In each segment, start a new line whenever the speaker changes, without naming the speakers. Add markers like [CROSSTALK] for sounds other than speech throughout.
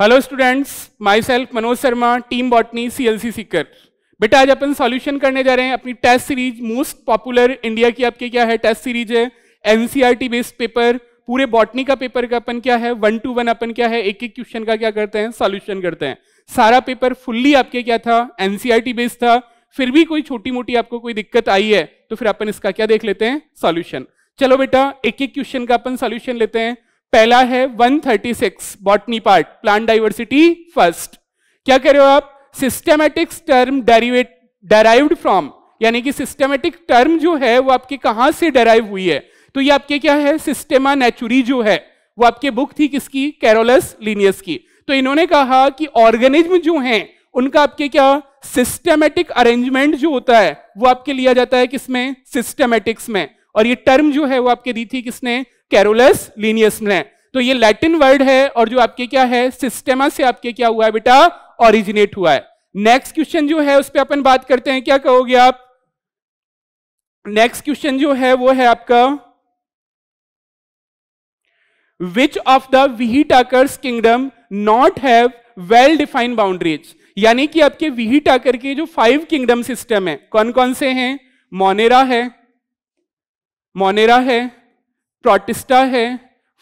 Hello students myself Manoj Sharma team botany C L C Sikar बेटा आज अपन सॉल्यूशन करने जा रहे हैं अपनी test series most popular India की आपके क्या है टेस्ट सीरीज है एनसीईआरटी बेस्ड पेपर पूरे बॉटनी का पेपर का अपन क्या है वन टू वन अपन क्या है एक एक क्वेश्चन का क्या करते हैं सॉल्यूशन करते हैं सारा पेपर फुल्ली आपके क्या था एनसीआरटी बेस्ड e था फिर भी कोई छोटी मोटी आपको कोई दिक्कत आई है तो फिर अपन इसका क्या देख लेते हैं सॉल्यूशन चलो बेटा एक एक क्वेश्चन का अपन सॉल्यूशन लेते हैं पहला है 136 botany part plant diversity first क्या कह रहे हो आप systematics term derivate derive from यानी कि सिस्टमैटिक टर्म जो है वो आपके कहां से डेराइव हुई है तो ये आपके क्या है सिस्टेमा नेचुरी जो है वो आपके बुक थी किसकी कैरोलस लीनियस की तो इन्होंने कहा कि ऑर्गेनिज्म जो हैं उनका आपके क्या सिस्टमेटिक अरेंजमेंट जो होता है वो आपके लिया जाता है किसमें सिस्टमेटिक्स में और ये टर्म जो है वो आपके दी थी किसने कैरोलस लीनियस में तो ये लैटिन वर्ड है और जो आपके क्या है सिस्टेमा से आपके क्या हुआ है बेटा ऑरिजिनेट हुआ है नेक्स्ट क्वेश्चन जो है उस पर अपन बात करते हैं क्या कहोगे आप नेक्स्ट क्वेश्चन जो है वो है आपका विच of the Whittaker's kingdom not have well defined boundaries यानी कि आपके विही टाकर के जो फाइव किंगडम सिस्टम है कौन कौन से हैं मोनेरा है मोनेरा है प्रोटिस्टा है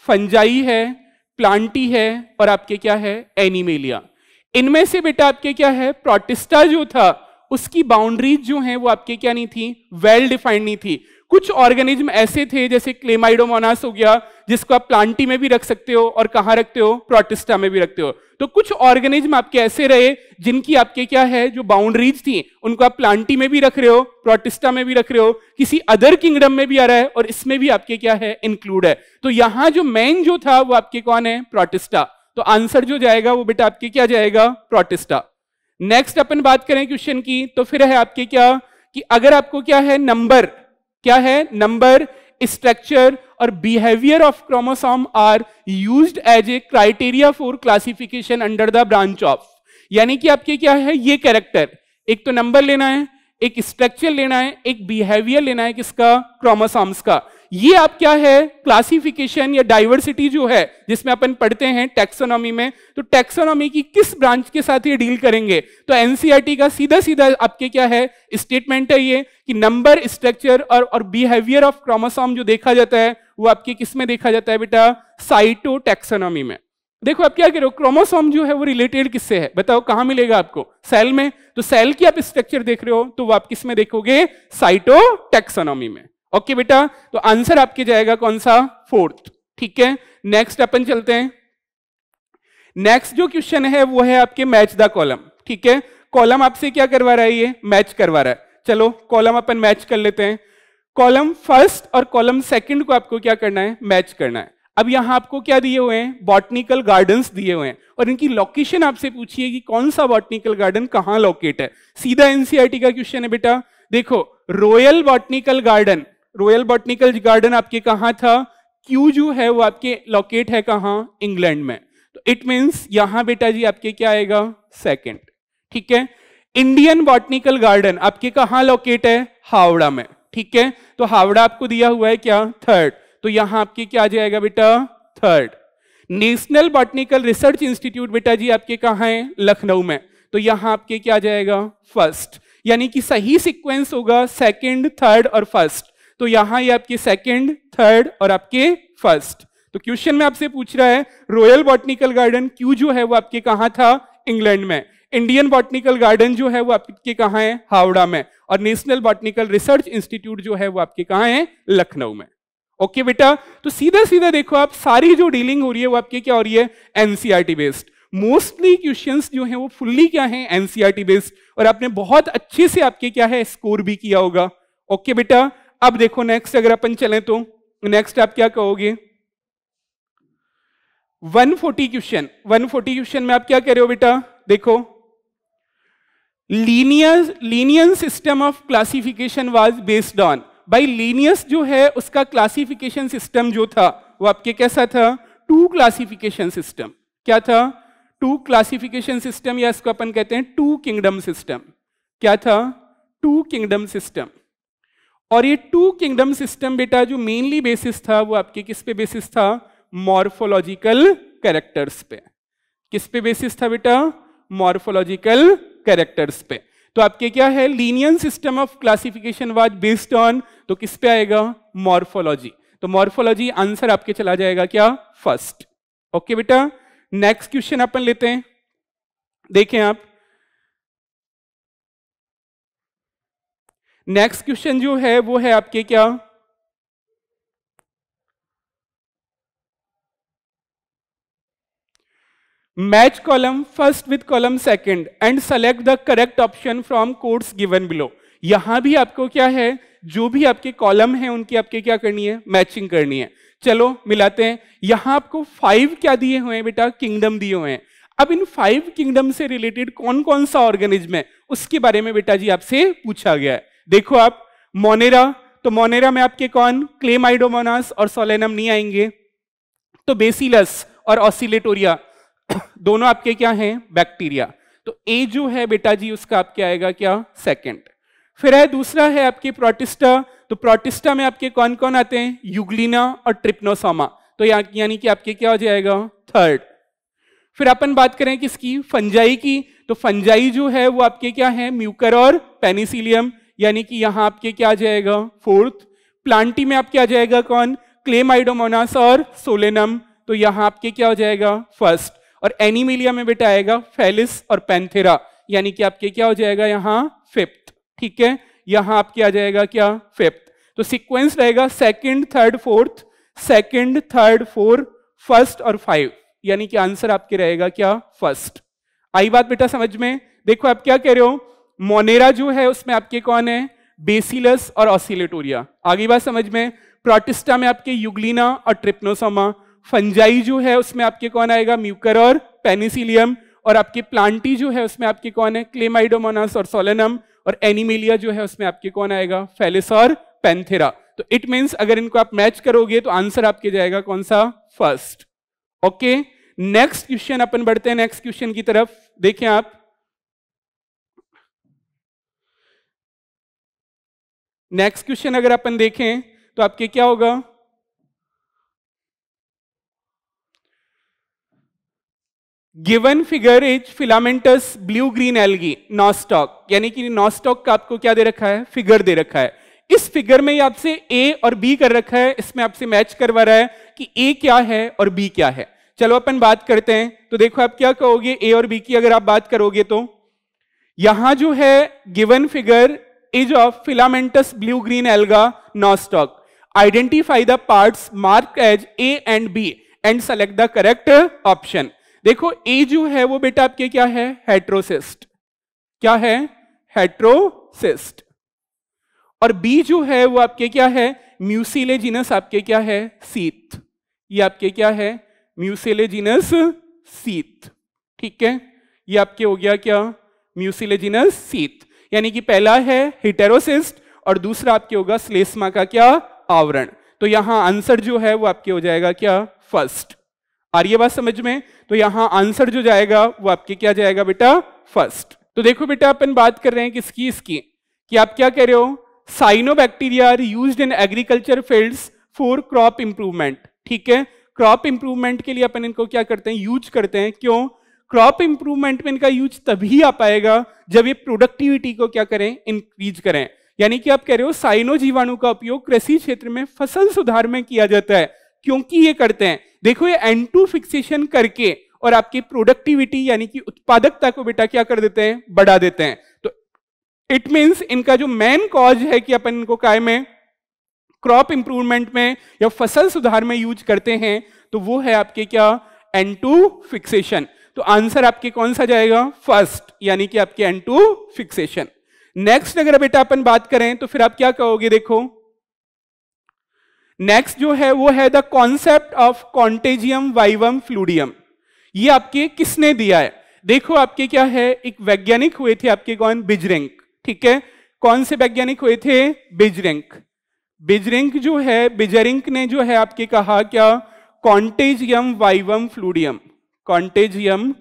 फंजाई है प्लांटी है और आपके क्या है एनिमेलिया इनमें से बेटा आपके क्या है प्रोटिस्टा जो था उसकी बाउंड्रीज जो है वो आपके क्या नहीं थी वेल well डिफाइंड नहीं थी कुछ ऑर्गेनिज्म ऐसे थे जैसे क्लेमाइडोमोनास हो गया जिसको आप प्लांटी में भी रख सकते हो और कहाँ रखते हो प्रोटिस्टा में भी रखते हो तो कुछ ऑर्गेनिज्म आपके ऐसे रहे जिनकी आपके क्या है जो बाउंड्रीज थी उनको आप प्लांटी में भी रख रहे हो प्रोटिस्टा में भी रख रहे हो किसी अदर किंगडम में भी आ रहा है और इसमें भी आपके क्या है इंक्लूड है तो यहां जो मेन जो था वो आपके कौन है प्रोटिस्टा तो आंसर जो जाएगा वो बेटा आपके क्या जाएगा प्रोटिस्टा नेक्स्ट अपन बात करें क्वेश्चन की तो फिर है आपके क्या कि अगर आपको क्या है नंबर क्या है नंबर स्ट्रक्चर और behaviour of chromosome are used as a criteria for classification under the branch of यानी कि आपके क्या है ये कैरेक्टर एक तो नंबर लेना है एक स्ट्रक्चर लेना है एक बिहेवियर लेना है किसका क्रोमोसॉम्स का ये आप क्या है क्लासिफिकेशन या डाइवर्सिटी जो है जिसमें अपन पढ़ते हैं टेक्सोनॉमी में तो टेक्सोनॉमी की किस ब्रांच के साथ ये डील करेंगे तो एनसीईआरटी e का सीधा सीधा आपके क्या है स्टेटमेंट है ये कि नंबर स्ट्रक्चर और और बिहेवियर ऑफ क्रोमोसोम जो देखा जाता है वो आपके किस में देखा जाता है बेटा साइटो टेक्सोनॉमी में देखो आप क्या करो क्रोमोसोम जो है वो रिलेटेड किससे है बताओ कहां मिलेगा आपको सेल में तो सेल की आप स्ट्रक्चर देख रहे हो तो वो आप किस में देखोगे साइटो टेक्सोनॉमी में ओके बेटा तो आंसर आपके जाएगा कौन सा फोर्थ ठीक है नेक्स्ट अपन चलते हैं नेक्स्ट जो क्वेश्चन है वो है आपके मैच द कॉलम ठीक है कॉलम आपसे क्या करवा रहा है ये मैच करवा रहा है चलो कॉलम अपन मैच कर लेते हैं कॉलम फर्स्ट और कॉलम सेकंड को आपको क्या करना है मैच करना है अब यहां आपको क्या दिए हुए हैं बॉटनिकल गार्डन्स दिए हुए हैं और इनकी लोकेशन आपसे पूछिए कि कौन सा बॉटनिकल गार्डन कहां लोकेट है सीधा एनसीआरटी e का क्वेश्चन है बेटा देखो royal botanical garden royal botanical garden आपके कहाँ था क्यू जो है वो आपके लोकेट है कहाँ इंग्लैंड में तो इट मीन्स यहाँ बेटा जी आपके क्या आएगा सेकेंड ठीक है इंडियन बॉटनिकल गार्डन आपके कहाँ लोकेट है हावड़ा में ठीक है तो हावड़ा आपको दिया हुआ है क्या थर्ड तो यहाँ आपके क्या आ जाएगा बेटा third national botanical research institute बेटा जी आपके कहाँ है लखनऊ में तो यहाँ आपके क्या आ जाएगा फर्स्ट यानी कि सही सिक्वेंस होगा सेकंड थर्ड और फर्स्ट तो यहां ये आपके सेकंड थर्ड और आपके फर्स्ट तो क्वेश्चन में आपसे पूछ रहा है रॉयल बॉटनिकल गार्डन क्यू जो है वो आपके कहा था इंग्लैंड में इंडियन बॉटनिकल गार्डन जो है वो आपके कहा है हावड़ा में और नेशनल बॉटनिकल रिसर्च इंस्टीट्यूट जो है वो आपके कहा है लखनऊ में ओके okay, बेटा तो सीधा सीधा देखो आप सारी जो डीलिंग हो रही है वो आपके क्या हो रही है एनसीआरटी बेस्ड मोस्टली क्वेश्चन जो हैं वो फुल्ली क्या है एनसीआरटी बेस्ड और आपने बहुत अच्छे से आपके क्या है स्कोर भी किया होगा ओके okay, बेटा अब देखो नेक्स्ट अगर अपन चले तो नेक्स्ट आप क्या कहोगे 140 क्वेश्चन फोर्टी क्वेश्चन में आप क्या कह रहे हो बेटा देखो linear Linnaean system of classification was based on भाई लीनियस जो है उसका क्लासिफिकेशन सिस्टम जो था वो आपके कैसा था टू क्लासिफिकेशन सिस्टम क्या था टू क्लासिफिकेशन सिस्टम या इसको अपन कहते हैं टू किंगडम सिस्टम क्या था टू किंगडम सिस्टम और ये टू किंगडम सिस्टम बेटा जो मेनली बेसिस था वो आपके किस पे बेसिस था मॉर्फोलॉजिकल कैरेक्टर्स पे किस पे बेसिस था बेटा मॉर्फोलॉजिकल कैरेक्टर्स पे तो आपके क्या है Linnaean system of classification was based on तो किस पे आएगा मॉर्फोलॉजी तो मॉर्फोलॉजी आंसर आपके चला जाएगा क्या फर्स्ट ओके बेटा नेक्स्ट क्वेश्चन अपन लेते हैं देखें आप नेक्स्ट क्वेश्चन जो है वो है आपके क्या match column first with column second and select the correct option from codes given below यहां भी आपको क्या है जो भी आपके कॉलम है उनकी आपके क्या करनी है मैचिंग करनी है चलो मिलाते हैं यहां आपको फाइव क्या दिए हुए हैं बेटा किंगडम दिए हुए हैं अब इन फाइव किंगडम से रिलेटेड कौन कौन सा ऑर्गेनिज्म है उसके बारे में बेटा जी आपसे पूछा गया है देखो आप मोनेरा तो मोनेरा में आपके कौन क्लेमाइडोमोनास और सोलेनम नहीं आएंगे तो बेसिलस और ऑसिलेटोरिया [COUGHS] दोनों आपके क्या हैं बैक्टीरिया तो ए जो है बेटा जी उसका आपके आएगा क्या सेकंड फिर है दूसरा है आपके प्रोटिस्टा तो प्रोटिस्टा में आपके कौन कौन आते हैं युगलिना और ट्रिप्नोसोमा तो या, यानी कि आपके क्या हो जाएगा थर्ड फिर अपन बात करें किसकी फंजाई की तो फंजाई जो है वो आपके क्या है म्यूकर और पेनिसिलियम यानी कि यहां आपके क्या आ जाएगा फोर्थ प्लांटी में आपके आ जाएगा कौन क्लेमाइडोमोनास और सोलेनम तो यहां आपके क्या हो जाएगा फर्स्ट और एनिमिलिया में बेटा आएगा फेलिस और पेंथेरा यानी कि आपके क्या हो जाएगा यहाँ फिफ्थ ठीक है यहां आपके आ जाएगा क्या फिफ्थ तो सिक्वेंस रहेगा second third fourth second third four first और फाइव यानी कि आंसर आपके रहेगा क्या फर्स्ट आई बात बेटा समझ में देखो आप क्या कह रहे हो मोनेरा जो है उसमें आपके कौन है बेसिलस और ऑसिलेटोरिया आगे बात समझ में प्रोटिस्टा में आपके युगलिना और ट्रिप्नोसोमा फंजाई जो है उसमें आपके कौन आएगा म्यूकर और पेनिसिलियम और आपके प्लांटी जो है उसमें आपके कौन है क्लेमाइडोमोनास और सोलेनम और एनिमेलिया जो है उसमें आपके कौन आएगा फेलिस और पेंथेरा तो इट मीन्स अगर इनको आप मैच करोगे तो आंसर आपके जाएगा कौन सा फर्स्ट ओके नेक्स्ट क्वेश्चन अपन बढ़ते हैं नेक्स्ट क्वेश्चन की तरफ देखें आप नेक्स्ट क्वेश्चन अगर अपन देखें तो आपके क्या होगा given figure is filamentous blue green algae Nostoc यानी कि नॉस्टॉक का आपको क्या दे रखा है फिगर दे रखा है इस फिगर में आपसे ए और बी कर रखा है इसमें आपसे मैच करवा रहा है कि ए क्या है और बी क्या है चलो अपन बात करते हैं तो देखो आप क्या कहोगे ए और बी की अगर आप बात करोगे तो यहां जो है given figure is of filamentous blue-green alga nostoc. Identify the parts marked as A and B and select the correct option. देखो A जो है वो बेटा आपके क्या है हेट्रोसिस्ट क्या है हेट्रोसिस्ट और बी जो है वो आपके क्या है म्यूसिले जीनस आपके क्या है सीत ये आपके क्या है म्यूसिले जीनस सीत ठीक है ये आपके हो गया क्या म्यूसिले जीनस सीत यानी कि पहला है हिटेरोसिस्ट और दूसरा आपके होगा स्लेस्मा का क्या आवरण तो यहां आंसर जो है वो आपके हो जाएगा क्या फर्स्ट आर ये बात समझ में तो यहां आंसर जो जाएगा वो आपके क्या जाएगा बेटा फर्स्ट तो देखो बेटा अपन बात कर रहे हैं किसकी इसकी कि आप क्या कह रहे हो cyanobacteria use in agriculture field for crop improvement ठीक है क्रॉप इंप्रूवमेंट के लिए अपन इनको क्या करते हैं यूज करते हैं क्यों क्रॉप इंप्रूवमेंट में इनका यूज तभी आ पाएगा जब ये प्रोडक्टिविटी को क्या करें इंक्रीज करें यानी कि आप कह रहे हो साइनो जीवाणु का उपयोग कृषि क्षेत्र में फसल सुधार में किया जाता है क्योंकि ये करते हैं देखो ये एन टू फिक्सेशन करके और आपकी प्रोडक्टिविटी यानी कि उत्पादकता को बेटा क्या कर देते हैं बढ़ा देते हैं तो इट मीन्स इनका जो मेन कॉज है कि अपन इनको काय में क्रॉप इंप्रूवमेंट में या फसल सुधार में यूज करते हैं तो वो है आपके क्या एन टू फिक्सेशन तो आंसर आपके कौन सा जाएगा फर्स्ट यानी कि आपके एन टू फिक्सेशन नेक्स्ट अगर बेटा अपन बात करें तो फिर आप क्या कहोगे देखो नेक्स्ट जो है वो है the concept of contagium vivum fluidum ये आपके किसने दिया है देखो आपके क्या है एक वैज्ञानिक हुए थे आपके कौन बिजरेंक ठीक है कौन से वैज्ञानिक हुए थे बिजरेंक बिजरेंक जो है बिजरिंक ने जो है आपके कहा क्या contagium vivum fluidum contagium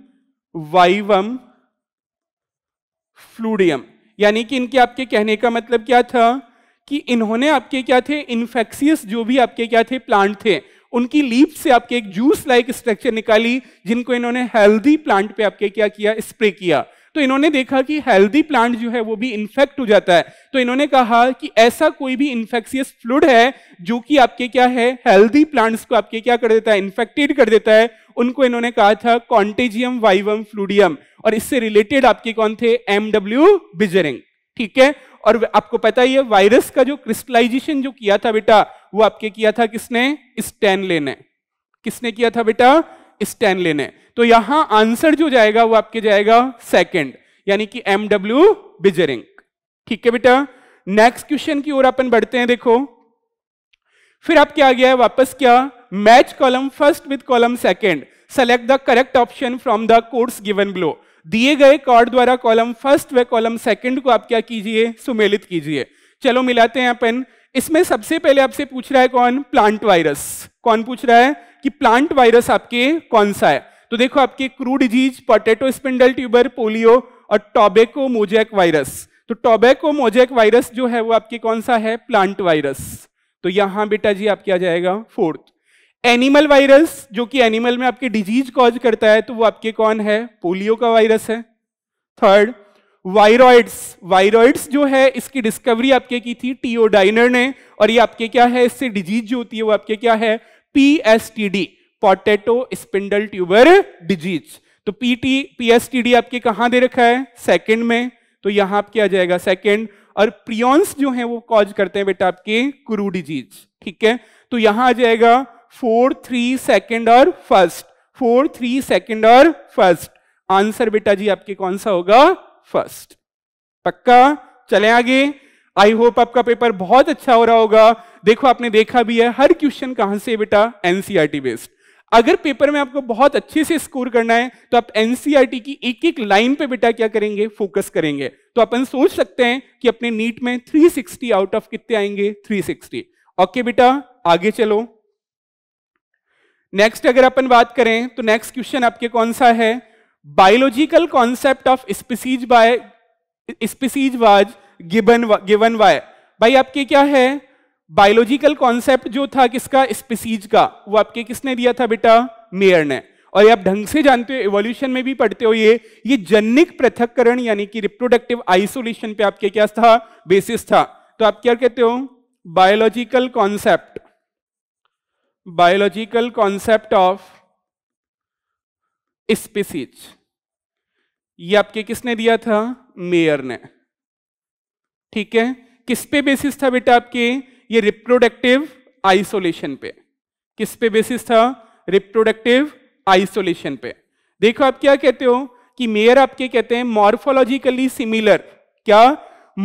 vivum fluidum यानी कि इनके आपके कहने का मतलब क्या था कि इन्होंने आपके क्या थे इन्फेक्सियस जो भी आपके क्या थे प्लांट थे उनकी लीप से आपके एक जूस लाइक स्ट्रक्चर निकाली जिनको इन्होंने हेल्दी प्लांट पे आपके क्या किया स्प्रे किया तो इन्होंने देखा कि हेल्दी प्लांट जो है वो भी इन्फेक्ट हो जाता है तो इन्होंने कहा कि ऐसा कोई भी इन्फेक्शियस फ्लूड है जो कि आपके क्या है हेल्दी प्लांट्स को आपके क्या कर देता है इन्फेक्टेड कर देता है उनको इन्होंने कहा था कॉन्टेजियम वाइवम फ्लूडियम और इससे रिलेटेड आपके कौन थे एम डब्ल्यू बिजरिंग ठीक है और आपको पता ही है वायरस का जो क्रिस्टलाइजेशन जो किया था बेटा वो आपके किया था किसने स्टेनले ने किसने किया था बेटा स्टैनलिन है तो यहां आंसर जो जाएगा वो आपके जाएगा सेकंड यानी कि एमडब्ल्यू बिजरिंग ठीक है बेटा नेक्स्ट क्वेश्चन की ओर अपन बढ़ते हैं देखो फिर आप क्या आ गया है वापस क्या match column first with column second select the correct option from the codes given below दिए गए कॉर्ड द्वारा कॉलम फर्स्ट व कॉलम सेकंड को आप क्या कीजिए सुमेलित कीजिए चलो मिलाते हैं अपन इसमें सबसे पहले आपसे पूछ रहा है कौन प्लांट वायरस कौन पूछ रहा है कि प्लांट वायरस आपके कौन सा है तो देखो आपके क्रू disease potato spindle tuber polio और टॉबेको मोजैक वायरस तो टॉबेको मोजैक वायरस जो है वो आपके कौन सा है प्लांट वायरस तो यहां बेटा जी आपके आ जाएगा फोर्थ एनिमल वायरस जो कि एनिमल में आपके डिजीज कॉज करता है तो वो आपके कौन है पोलियो का वायरस है थर्ड वायरॉइड्स वायरॉइड्स जो है इसकी डिस्कवरी आपके की थी टीओ डाइनर ने और ये आपके क्या है इससे डिजीज जो होती है वो आपके क्या है PSTD potato spindle tuber disease तो पीटी पीएसटीडी आपके कहां दे रखा है सेकंड में तो यहां आपके आ जाएगा सेकंड और प्रियॉन्स जो है वो कॉज करते हैं बेटा आपके क्रू डिजीज ठीक है तो यहां आ जाएगा फोर थ्री सेकेंड और फर्स्ट फोर थ्री सेकेंड और फर्स्ट आंसर बेटा जी आपके कौन सा होगा फर्स्ट पक्का चले आगे आई होप आपका पेपर बहुत अच्छा हो रहा होगा देखो आपने देखा भी है हर क्वेश्चन कहां से बेटा एनसीआरटी बेस्ड e अगर पेपर में आपको बहुत अच्छे से स्कोर करना है तो आप एनसीआरटी e की एक एक लाइन पे बेटा क्या करेंगे फोकस करेंगे तो अपन सोच सकते हैं कि अपने नीट में 360 आउट ऑफ कितने आएंगे 360 ओके बेटा आगे चलो नेक्स्ट अगर अपन बात करें तो नेक्स्ट क्वेश्चन आपके कौन सा है biological concept of species by species was given given by भाई आपके क्या है बायोलॉजिकल कॉन्सेप्ट जो था किसका स्पीसीज का वो आपके किसने दिया था बेटा मेयर ने और ये आप ढंग से जानते हो एवोल्यूशन में भी पढ़ते हो ये ये जनिक पृथककरण यानी कि रिप्रोडक्टिव आइसोलेशन पे आपके क्या था बेसिस था तो आप क्या कहते हो biological concept biological concept of species ये आपके किसने दिया था मेयर ने ठीक है किस पे बेसिस था बेटा आपके ये रिप्रोडक्टिव आइसोलेशन पे किस पे बेसिस था रिप्रोडक्टिव आइसोलेशन पे देखो आप क्या कहते हो कि मेयर आपके कहते हैं मॉर्फोलॉजिकली सिमिलर क्या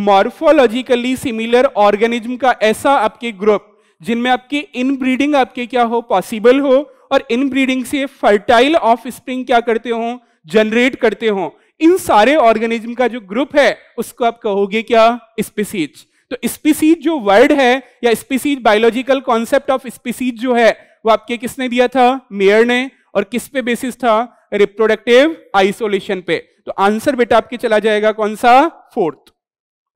मॉर्फोलॉजिकली सिमिलर ऑर्गेनिज्म का ऐसा आपके ग्रुप जिनमें आपकी इनब्रीडिंग आपके क्या हो पॉसिबल हो और इनब्रीडिंग से फर्टाइल ऑफ स्प्रिंग क्या करते हो जनरेट करते हो इन सारे ऑर्गेनिज्म का जो ग्रुप है उसको आप कहोगे क्या स्पीसीज तो स्पीसीज जो वर्ड है या species biological concept of species जो है वो आपके किसने दिया था मेयर ने और किस पे बेसिस था रिप्रोडक्टिव आइसोलेशन पे तो आंसर बेटा आपके चला जाएगा कौन सा फोर्थ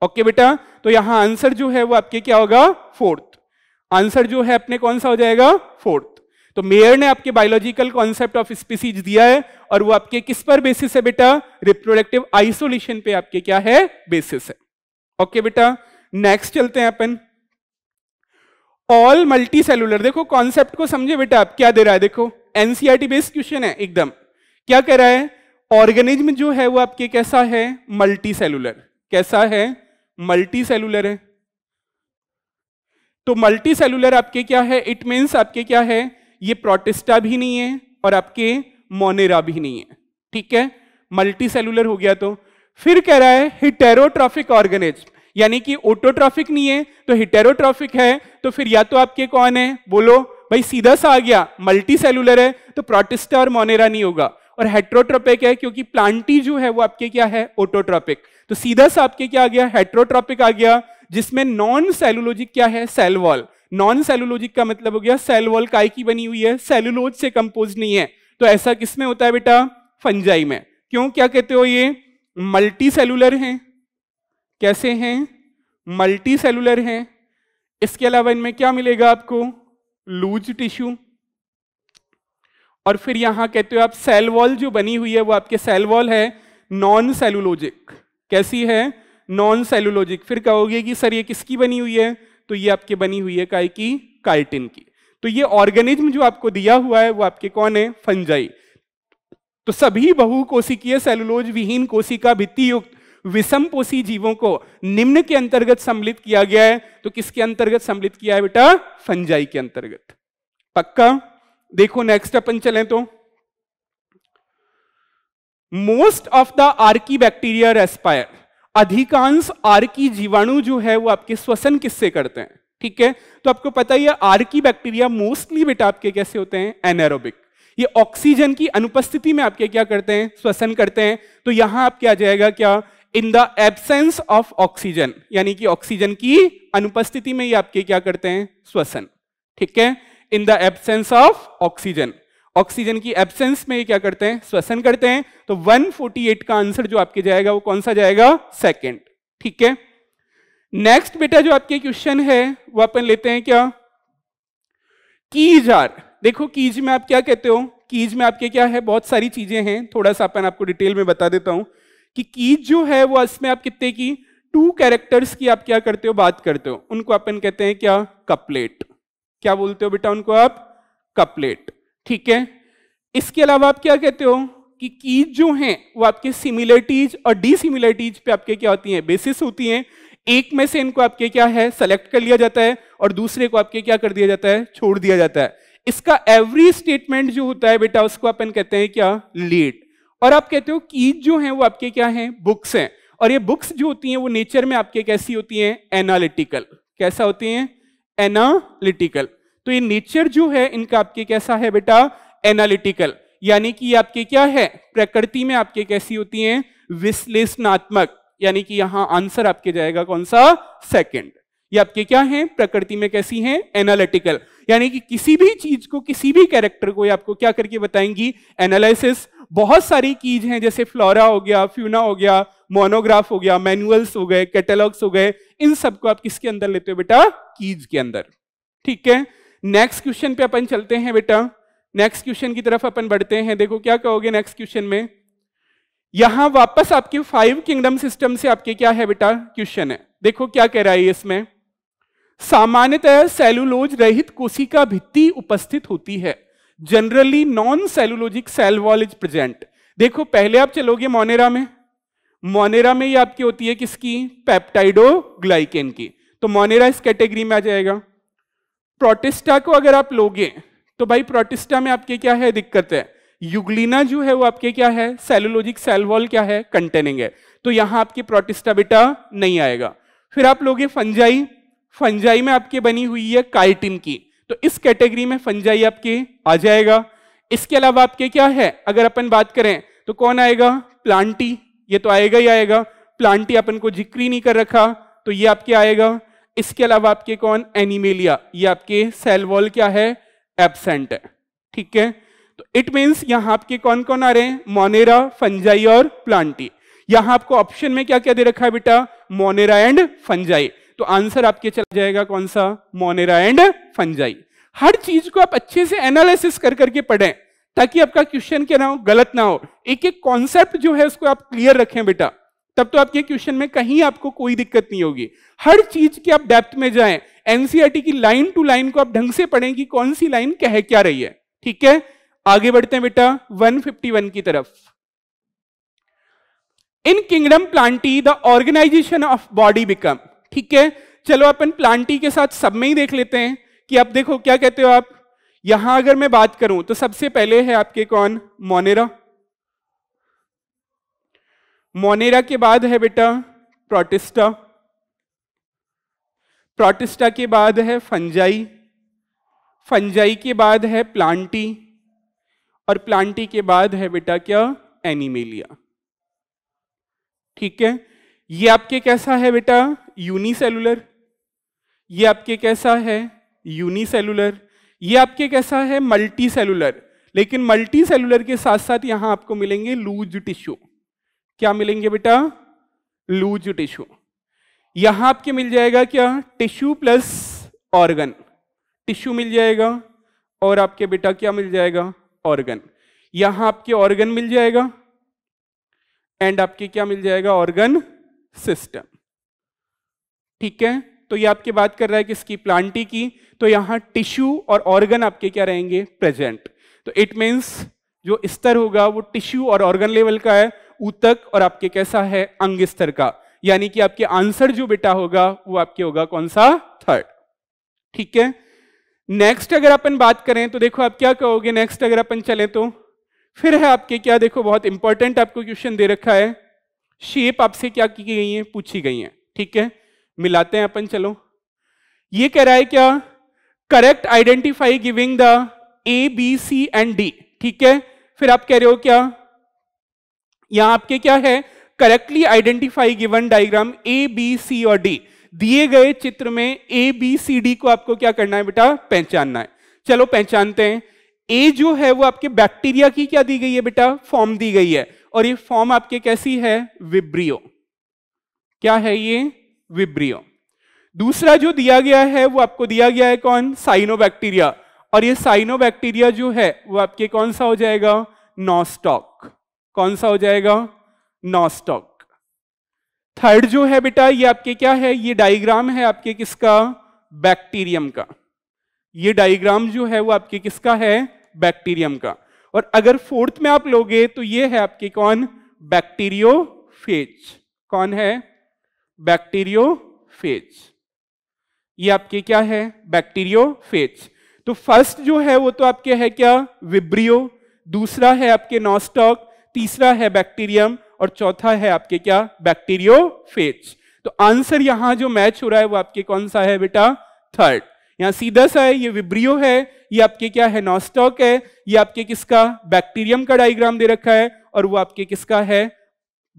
ओके बेटा तो यहां आंसर जो है वो आपके क्या होगा फोर्थ आंसर जो है अपने कौन सा हो जाएगा फोर्थ तो मेयर ने आपके बायोलॉजिकल कॉन्सेप्ट ऑफ स्पीसीज दिया है और वो आपके किस पर बेसिस है बेटा रिप्रोडक्टिव आइसोलेशन पे आपके क्या है बेसिस है ओके okay, बेटा नेक्स्ट चलते हैं अपन ऑल मल्टी सेलुलर देखो कॉन्सेप्ट को समझे बेटा आप क्या दे रहा है देखो एनसीआरटी बेस्ड क्वेश्चन है एकदम क्या कह रहा है ऑर्गेनिज्म जो है वो आपके कैसा है मल्टी सेलुलर कैसा है मल्टी सेलुलर है तो मल्टी सेलुलर आपके क्या है इट मीन्स आपके क्या है ये प्रोटिस्टा भी नहीं है और आपके मोनेरा भी नहीं है ठीक है मल्टी सेलुलर हो गया तो फिर कह रहा है हिटेरोट्रॉफिक ऑर्गेनिज्म यानी कि ओटोट्रॉफिक नहीं है तो हिटेरोट्रॉफिक है तो फिर या तो आपके कौन है बोलो भाई सीधा सा आ गया मल्टी सेलुलर है तो प्रोटिस्टा और मोनेरा नहीं होगा और हेट्रोट्रॉपिक है क्योंकि प्लांटी जो है वो आपके क्या है ओटोट्रॉपिक तो सीधा सा आपके क्या आ गया हेट्रोट्रॉपिक आ गया जिसमें नॉन सेलुलोजिक क्या है सेलवॉल नॉन सेलुलोजिक का मतलब हो गया सेलवॉल काय की बनी हुई है सेलुलोज से कंपोज नहीं है तो ऐसा किसमें होता है बेटा फंजाई में क्यों क्या कहते हो ये मल्टी सेलुलर है कैसे हैं मल्टी सेलुलर हैं इसके अलावा इनमें क्या मिलेगा आपको लूज टिश्यू और फिर यहां कहते हो आप सेल वॉल जो बनी हुई है वो आपके सेल वॉल है नॉन सेलुलोजिक कैसी है नॉन सेलुलोजिक फिर कहोगे कि सर ये किसकी बनी हुई है तो ये आपके बनी हुई है काय की कार्टिन की तो ये ऑर्गेनिज्म जो आपको दिया हुआ है वो आपके कौन है फंजाई तो सभी बहुकोशिकीय सेलुलोज विहीन कोशिका भित्ति युक्त विषमपोषी जीवों को निम्न के अंतर्गत सम्मिलित किया गया है तो किसके अंतर्गत सम्मिलित किया है बेटा फंजाई के अंतर्गत पक्का देखो नेक्स्ट अपन चले तो most of the archaebacteria respire अधिकांश आर्की जीवाणु जो है वो आपके श्वसन किससे करते हैं ठीक है तो आपको पता ही है आर्की बैक्टीरिया मोस्टली बेटा आपके कैसे होते हैं एनरोबिक ये ऑक्सीजन की अनुपस्थिति में आपके क्या करते हैं श्वसन करते हैं तो यहां आपके आ जाएगा क्या in the absence of oxygen यानी कि ऑक्सीजन की अनुपस्थिति में ही आपके क्या करते हैं श्वसन ठीक है in the absence of oxygen oxygen की एबसेंस में ये क्या करते हैं श्वसन करते हैं तो 148 का आंसर जो आपके जाएगा वो कौन सा जाएगा सेकेंड ठीक है नेक्स्ट बेटा जो आपके क्वेश्चन है वो अपन लेते हैं क्या कीज आर देखो कीज में आप क्या कहते हो कीज में आपके क्या है बहुत सारी चीजें हैं थोड़ा सा अपन आपको डिटेल में बता देता हूं कि की जो है वो इसमें आप कितने की टू कैरेक्टर्स की आप क्या करते हो बात करते हो उनको अपन कहते हैं क्या कपलेट क्या बोलते हो बेटा उनको आप कपलेट ठीक है इसके अलावा आप क्या कहते हो कि कीज जो है वो आपके सिमिलरिटीज और डिसिमिलरिटीज पे आपके क्या होती हैं बेसिस होती हैं एक में से इनको आपके क्या है सेलेक्ट कर लिया जाता है और दूसरे को आपके क्या कर दिया जाता है छोड़ दिया जाता है इसका एवरी स्टेटमेंट जो होता है बेटा उसको अपन कहते हैं क्या लीड और आप कहते हो कि जो है वो आपके क्या है बुक्स हैं और ये बुक्स जो होती हैं वो नेचर में आपके कैसी होती हैं एनालिटिकल कैसा होती हैं एनालिटिकल तो ये नेचर जो है इनका आपके कैसा है बेटा एनालिटिकल यानी कि आपके क्या है प्रकृति में आपके कैसी होती हैं विश्लेषणात्मक यानी कि यहां आंसर आपके जाएगा कौन सा सेकंड ये आपके क्या है प्रकृति में कैसी हैं एनालिटिकल यानी कि किसी भी चीज को किसी भी कैरेक्टर को ये आपको क्या करके बताएंगी एनालिसिस बहुत सारी कीज हैं जैसे फ्लोरा हो गया फ्यूना हो गया मोनोग्राफ हो गया मैनुअल्स हो गए कैटेलॉग्स हो गए इन सबको आप किसके अंदर लेते हो बेटा कीज के अंदर ठीक है नेक्स्ट क्वेश्चन पे अपन चलते हैं बेटा नेक्स्ट क्वेश्चन की तरफ अपन बढ़ते हैं देखो क्या कहोगे नेक्स्ट क्वेश्चन में यहां वापस आपके फाइव किंगडम सिस्टम से आपके क्या है बेटा क्वेश्चन है देखो क्या कह रहा है इसमें सामान्यतः सेलुलोज रहित कोशिका भित्ति उपस्थित होती है generally non cellulosic cell wall is present देखो पहले आप चलोगे मोनेरा में मोनेरा में ये आपकी होती है किसकी पेप्टाइडो ग्लाइकेन की तो मोनेरा इस कैटेगरी में आ जाएगा प्रोटिस्टा को अगर आप लोगे तो भाई प्रोटिस्टा में आपके क्या है दिक्कत है युगलीना जो है वो आपके क्या है सेलुलोजिक सेल वॉल क्या है कंटेनिंग है तो यहां आपके प्रोटिस्टा बेटा नहीं आएगा फिर आप लोगे फंजाई फंजाई में आपके बनी हुई है काइटिन की तो इस कैटेगरी में फंजाई आपके आ जाएगा इसके अलावा आपके क्या है अगर अपन बात करें तो कौन आएगा प्लांटी ये तो आएगा ही आएगा प्लांटी अपन को जिक्री नहीं कर रखा तो ये आपके आएगा इसके अलावा आपके कौन एनिमेलिया ये आपके सेल वॉल क्या है एबसेंट है ठीक है तो इट मीन्स यहां आपके कौन कौन आ रहे हैं मोनेरा फंजाई और प्लांटी यहां आपको ऑप्शन में क्या क्या दे रखा है बेटा मोनेरा एंड फंजाई तो आंसर आपके चला जाएगा कौन सा मोनेरा एंड फंजाई हर चीज को आप अच्छे से एनालिसिस कर करके पढ़ें ताकि आपका क्वेश्चन क्या ना हो गलत ना हो एक एक कॉन्सेप्ट जो है उसको आप क्लियर रखें बेटा तब तो आपके क्वेश्चन में कहीं आपको कोई दिक्कत नहीं होगी हर चीज की आप डेप्थ में जाएं एनसीईआरटी e की लाइन टू लाइन को आप ढंग से पढ़ें कि कौन सी लाइन कह क्या रही है ठीक है आगे बढ़ते हैं बेटा 151 की तरफ in kingdom Plantae the organisation of body become ठीक है चलो अपन प्लांटी के साथ सब में ही देख लेते हैं कि आप देखो क्या कहते हो आप यहां अगर मैं बात करूं तो सबसे पहले है आपके कौन मोनेरा मोनेरा के बाद है बेटा प्रोटिस्टा प्रोटिस्टा के बाद है फंजाई फंजाई के बाद है प्लांटी और प्लांटी के बाद है बेटा क्या एनिमेलिया ठीक है ये आपके कैसा है बेटा यूनिसेलुलर ये आपके कैसा है यूनिसेलुलर ये आपके कैसा है मल्टी सेलुलर लेकिन मल्टी सेलुलर के साथ साथ यहां आपको मिलेंगे लूज टिश्यू क्या मिलेंगे बेटा लूज टिश्यू यहां आपके मिल जाएगा क्या टिश्यू प्लस ऑर्गन टिश्यू मिल जाएगा और आपके बेटा क्या मिल जाएगा ऑर्गन यहां आपके ऑर्गन मिल जाएगा एंड आपके क्या मिल जाएगा ऑर्गन सिस्टम ठीक है तो ये आपके बात कर रहा है किसकी प्लांटी की तो यहां टिश्यू और ऑर्गन आपके क्या रहेंगे प्रेजेंट तो इट मीन्स जो स्तर होगा वो टिश्यू और ऑर्गन लेवल का है ऊतक और आपके कैसा है अंग स्तर का यानी कि आपके आंसर जो बेटा होगा वो आपके होगा कौन सा थर्ड ठीक है नेक्स्ट अगर अपन बात करें तो देखो आप क्या कहोगे नेक्स्ट अगर अपन चले तो फिर है आपके क्या देखो बहुत इंपॉर्टेंट आपको क्वेश्चन दे रखा है शेप आपसे क्या की गई है पूछी गई है ठीक है मिलाते हैं अपन चलो ये कह रहा है क्या correct identify giving the A B C and D ठीक है फिर आप कह रहे हो क्या यहां आपके क्या है correctly identify given diagram A B C और डी दिए गए चित्र में ए बी सी डी को आपको क्या करना है बेटा पहचानना है चलो पहचानते हैं ए जो है वो आपके बैक्टीरिया की क्या दी गई है बेटा फॉर्म दी गई है और ये फॉर्म आपके कैसी है विब्रियो क्या है ये विब्रियो दूसरा जो दिया गया है वो आपको दिया गया है कौन साइनोबैक्टीरिया और ये साइनोबैक्टीरिया जो है वो आपके कौन सा हो जाएगा नॉस्टॉक कौन सा हो जाएगा नॉस्टॉक थर्ड जो है बेटा ये आपके क्या है ये डायग्राम है आपके किसका बैक्टीरियम का ये डायग्राम जो है वो आपके किसका है बैक्टीरियम का और अगर फोर्थ में आप लोगे तो ये है आपके कौन बैक्टीरियो फेज कौन है बैक्टीरियोफेज ये आपके क्या है बैक्टीरियोफेज तो फर्स्ट जो है वो तो आपके है क्या विब्रियो दूसरा है आपके नॉस्टॉक तीसरा है बैक्टीरियम और चौथा है आपके क्या बैक्टीरियोफेज तो आंसर यहां जो मैच हो रहा है वो आपके कौन सा है बेटा थर्ड यहां सीधा सा है ये विब्रियो है ये आपके क्या है नॉस्टॉक है ये आपके किसका बैक्टीरियम का डायग्राम दे रखा है और वो आपके किसका है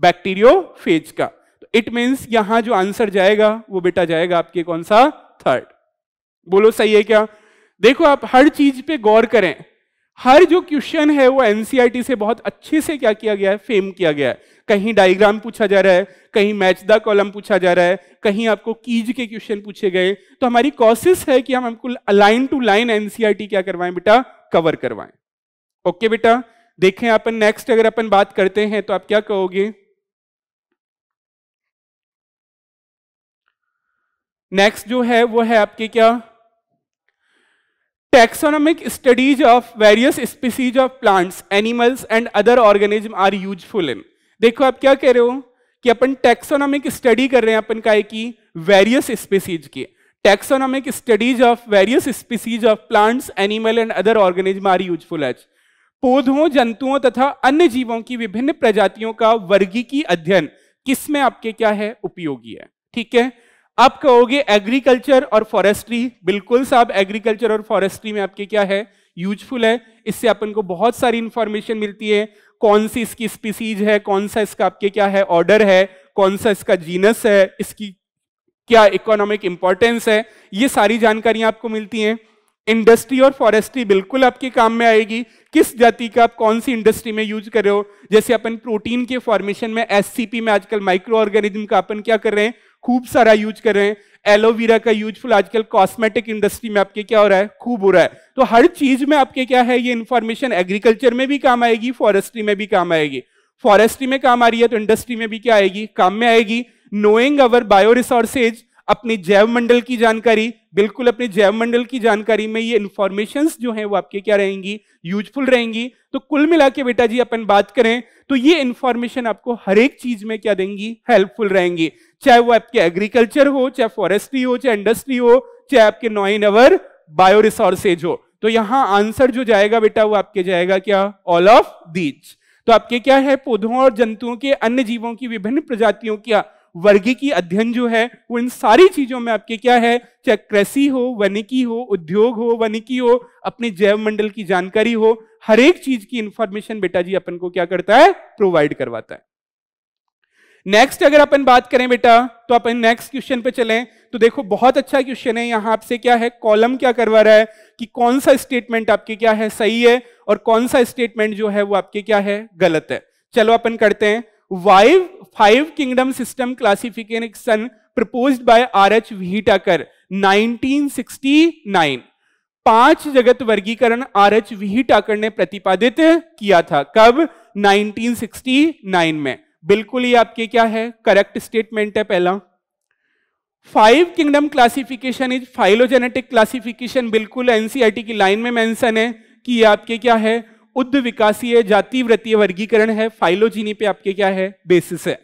बैक्टीरियोफेज का इट मीन्स यहां जो आंसर जाएगा वो बेटा जाएगा आपके कौन सा थर्ड बोलो सही है क्या देखो आप हर चीज पे गौर करें हर जो क्वेश्चन है वो एनसीईआरटी e से बहुत अच्छे से क्या किया गया है फेम किया गया है कहीं डायग्राम पूछा जा रहा है कहीं मैच द कॉलम पूछा जा रहा है कहीं आपको कीज के क्वेश्चन पूछे गए तो हमारी कोशिश है कि हम हमको लाइन टू लाइन एनसीईआरटी क्या करवाएं बेटा कवर करवाएं ओके बेटा देखें अपन नेक्स्ट अगर अपन बात करते हैं तो आप क्या कहोगे नेक्स्ट जो है वो है आपके क्या taxonomic studies of various species of plants animals and other organism are useful in देखो आप क्या कह रहे हो कि अपन टेक्सोनॉमिक स्टडी कर रहे हैं अपन का की वेरियस स्पीसीज की taxonomic studies of various species of plants animal and other organism are useful as पौधों जंतुओं तथा अन्य जीवों की विभिन्न प्रजातियों का वर्गी की अध्ययन किसमें आपके क्या है उपयोगी है ठीक है आप कहोगे एग्रीकल्चर और फॉरेस्ट्री बिल्कुल साहब एग्रीकल्चर और फॉरेस्ट्री में आपके क्या है यूजफुल है इससे अपन को बहुत सारी इंफॉर्मेशन मिलती है कौन सी इसकी स्पीसीज है कौन सा इसका आपके क्या है ऑर्डर है कौन सा इसका जीनस है इसकी क्या इकोनॉमिक इंपॉर्टेंस है ये सारी जानकारियां आपको मिलती हैं इंडस्ट्री और फॉरेस्ट्री बिल्कुल आपके काम में आएगी किस जाति का आप कौन सी इंडस्ट्री में यूज कर रहे हो जैसे अपन प्रोटीन के फॉर्मेशन में एससीपी में आजकल माइक्रो ऑर्गेनिज्म का अपन क्या कर रहे हैं खूब सारा यूज कर रहे हैं एलोवेरा का यूजफुल आजकल कॉस्मेटिक इंडस्ट्री में आपके क्या हो रहा है खूब हो रहा है तो हर चीज में आपके क्या है ये इंफॉर्मेशन एग्रीकल्चर में भी काम आएगी फॉरेस्ट्री में भी काम आएगी फॉरेस्ट्री में काम आ रही है तो इंडस्ट्री में भी क्या आएगी काम में आएगी नोइंग अवर बायो रिसोर्सेज अपने जैव मंडल की जानकारी बिल्कुल अपने जैव मंडल की जानकारी में ये इंफॉर्मेशन जो है वो आपके क्या रहेंगी यूजफुल रहेंगी तो कुल मिला के बेटा जी अपन बात करें तो ये इंफॉर्मेशन आपको हर एक चीज में क्या देंगी हेल्पफुल रहेंगी चाहे वो आपके एग्रीकल्चर हो चाहे फॉरेस्ट्री हो चाहे इंडस्ट्री हो चाहे आपके नॉइन अवर बायो रिसोर्सेज हो तो यहां आंसर जो जाएगा बेटा वो आपके जाएगा क्या ऑल ऑफ दीज तो आपके क्या है पौधों और जंतुओं के अन्य जीवों की विभिन्न प्रजातियों क्या वर्गीय अध्ययन जो है वो इन सारी चीजों में आपके क्या है चाहे कृषि हो वनिकी हो उद्योग हो वनिकी हो अपने जैव मंडल की जानकारी हो हर एक चीज की इंफॉर्मेशन बेटा जी अपन को क्या करता है प्रोवाइड करवाता है नेक्स्ट अगर अपन बात करें बेटा तो अपन नेक्स्ट क्वेश्चन पे चलें तो देखो बहुत अच्छा क्वेश्चन है यहां आपसे क्या है कॉलम क्या करवा रहा है कि कौन सा स्टेटमेंट आपके क्या है सही है और कौन सा स्टेटमेंट जो है वो आपके क्या है गलत है चलो अपन करते हैं five five kingdom system classification proposed by R.H. Vihitakar 1969 पांच जगत वर्गीकरण आर एच विहिटाकर ने प्रतिपादित किया था कब 1969 में बिल्कुल ही आपके क्या है करेक्ट स्टेटमेंट है पहला five kingdom classification is phylogenetic classification बिल्कुल एनसीआरटी e की लाइन में मेंशन है कि ये आपके क्या है उद्ध विकासीय जाति वृत्तीय वर्गीकरण है फाइलोजीनी पे आपके क्या है बेसिस है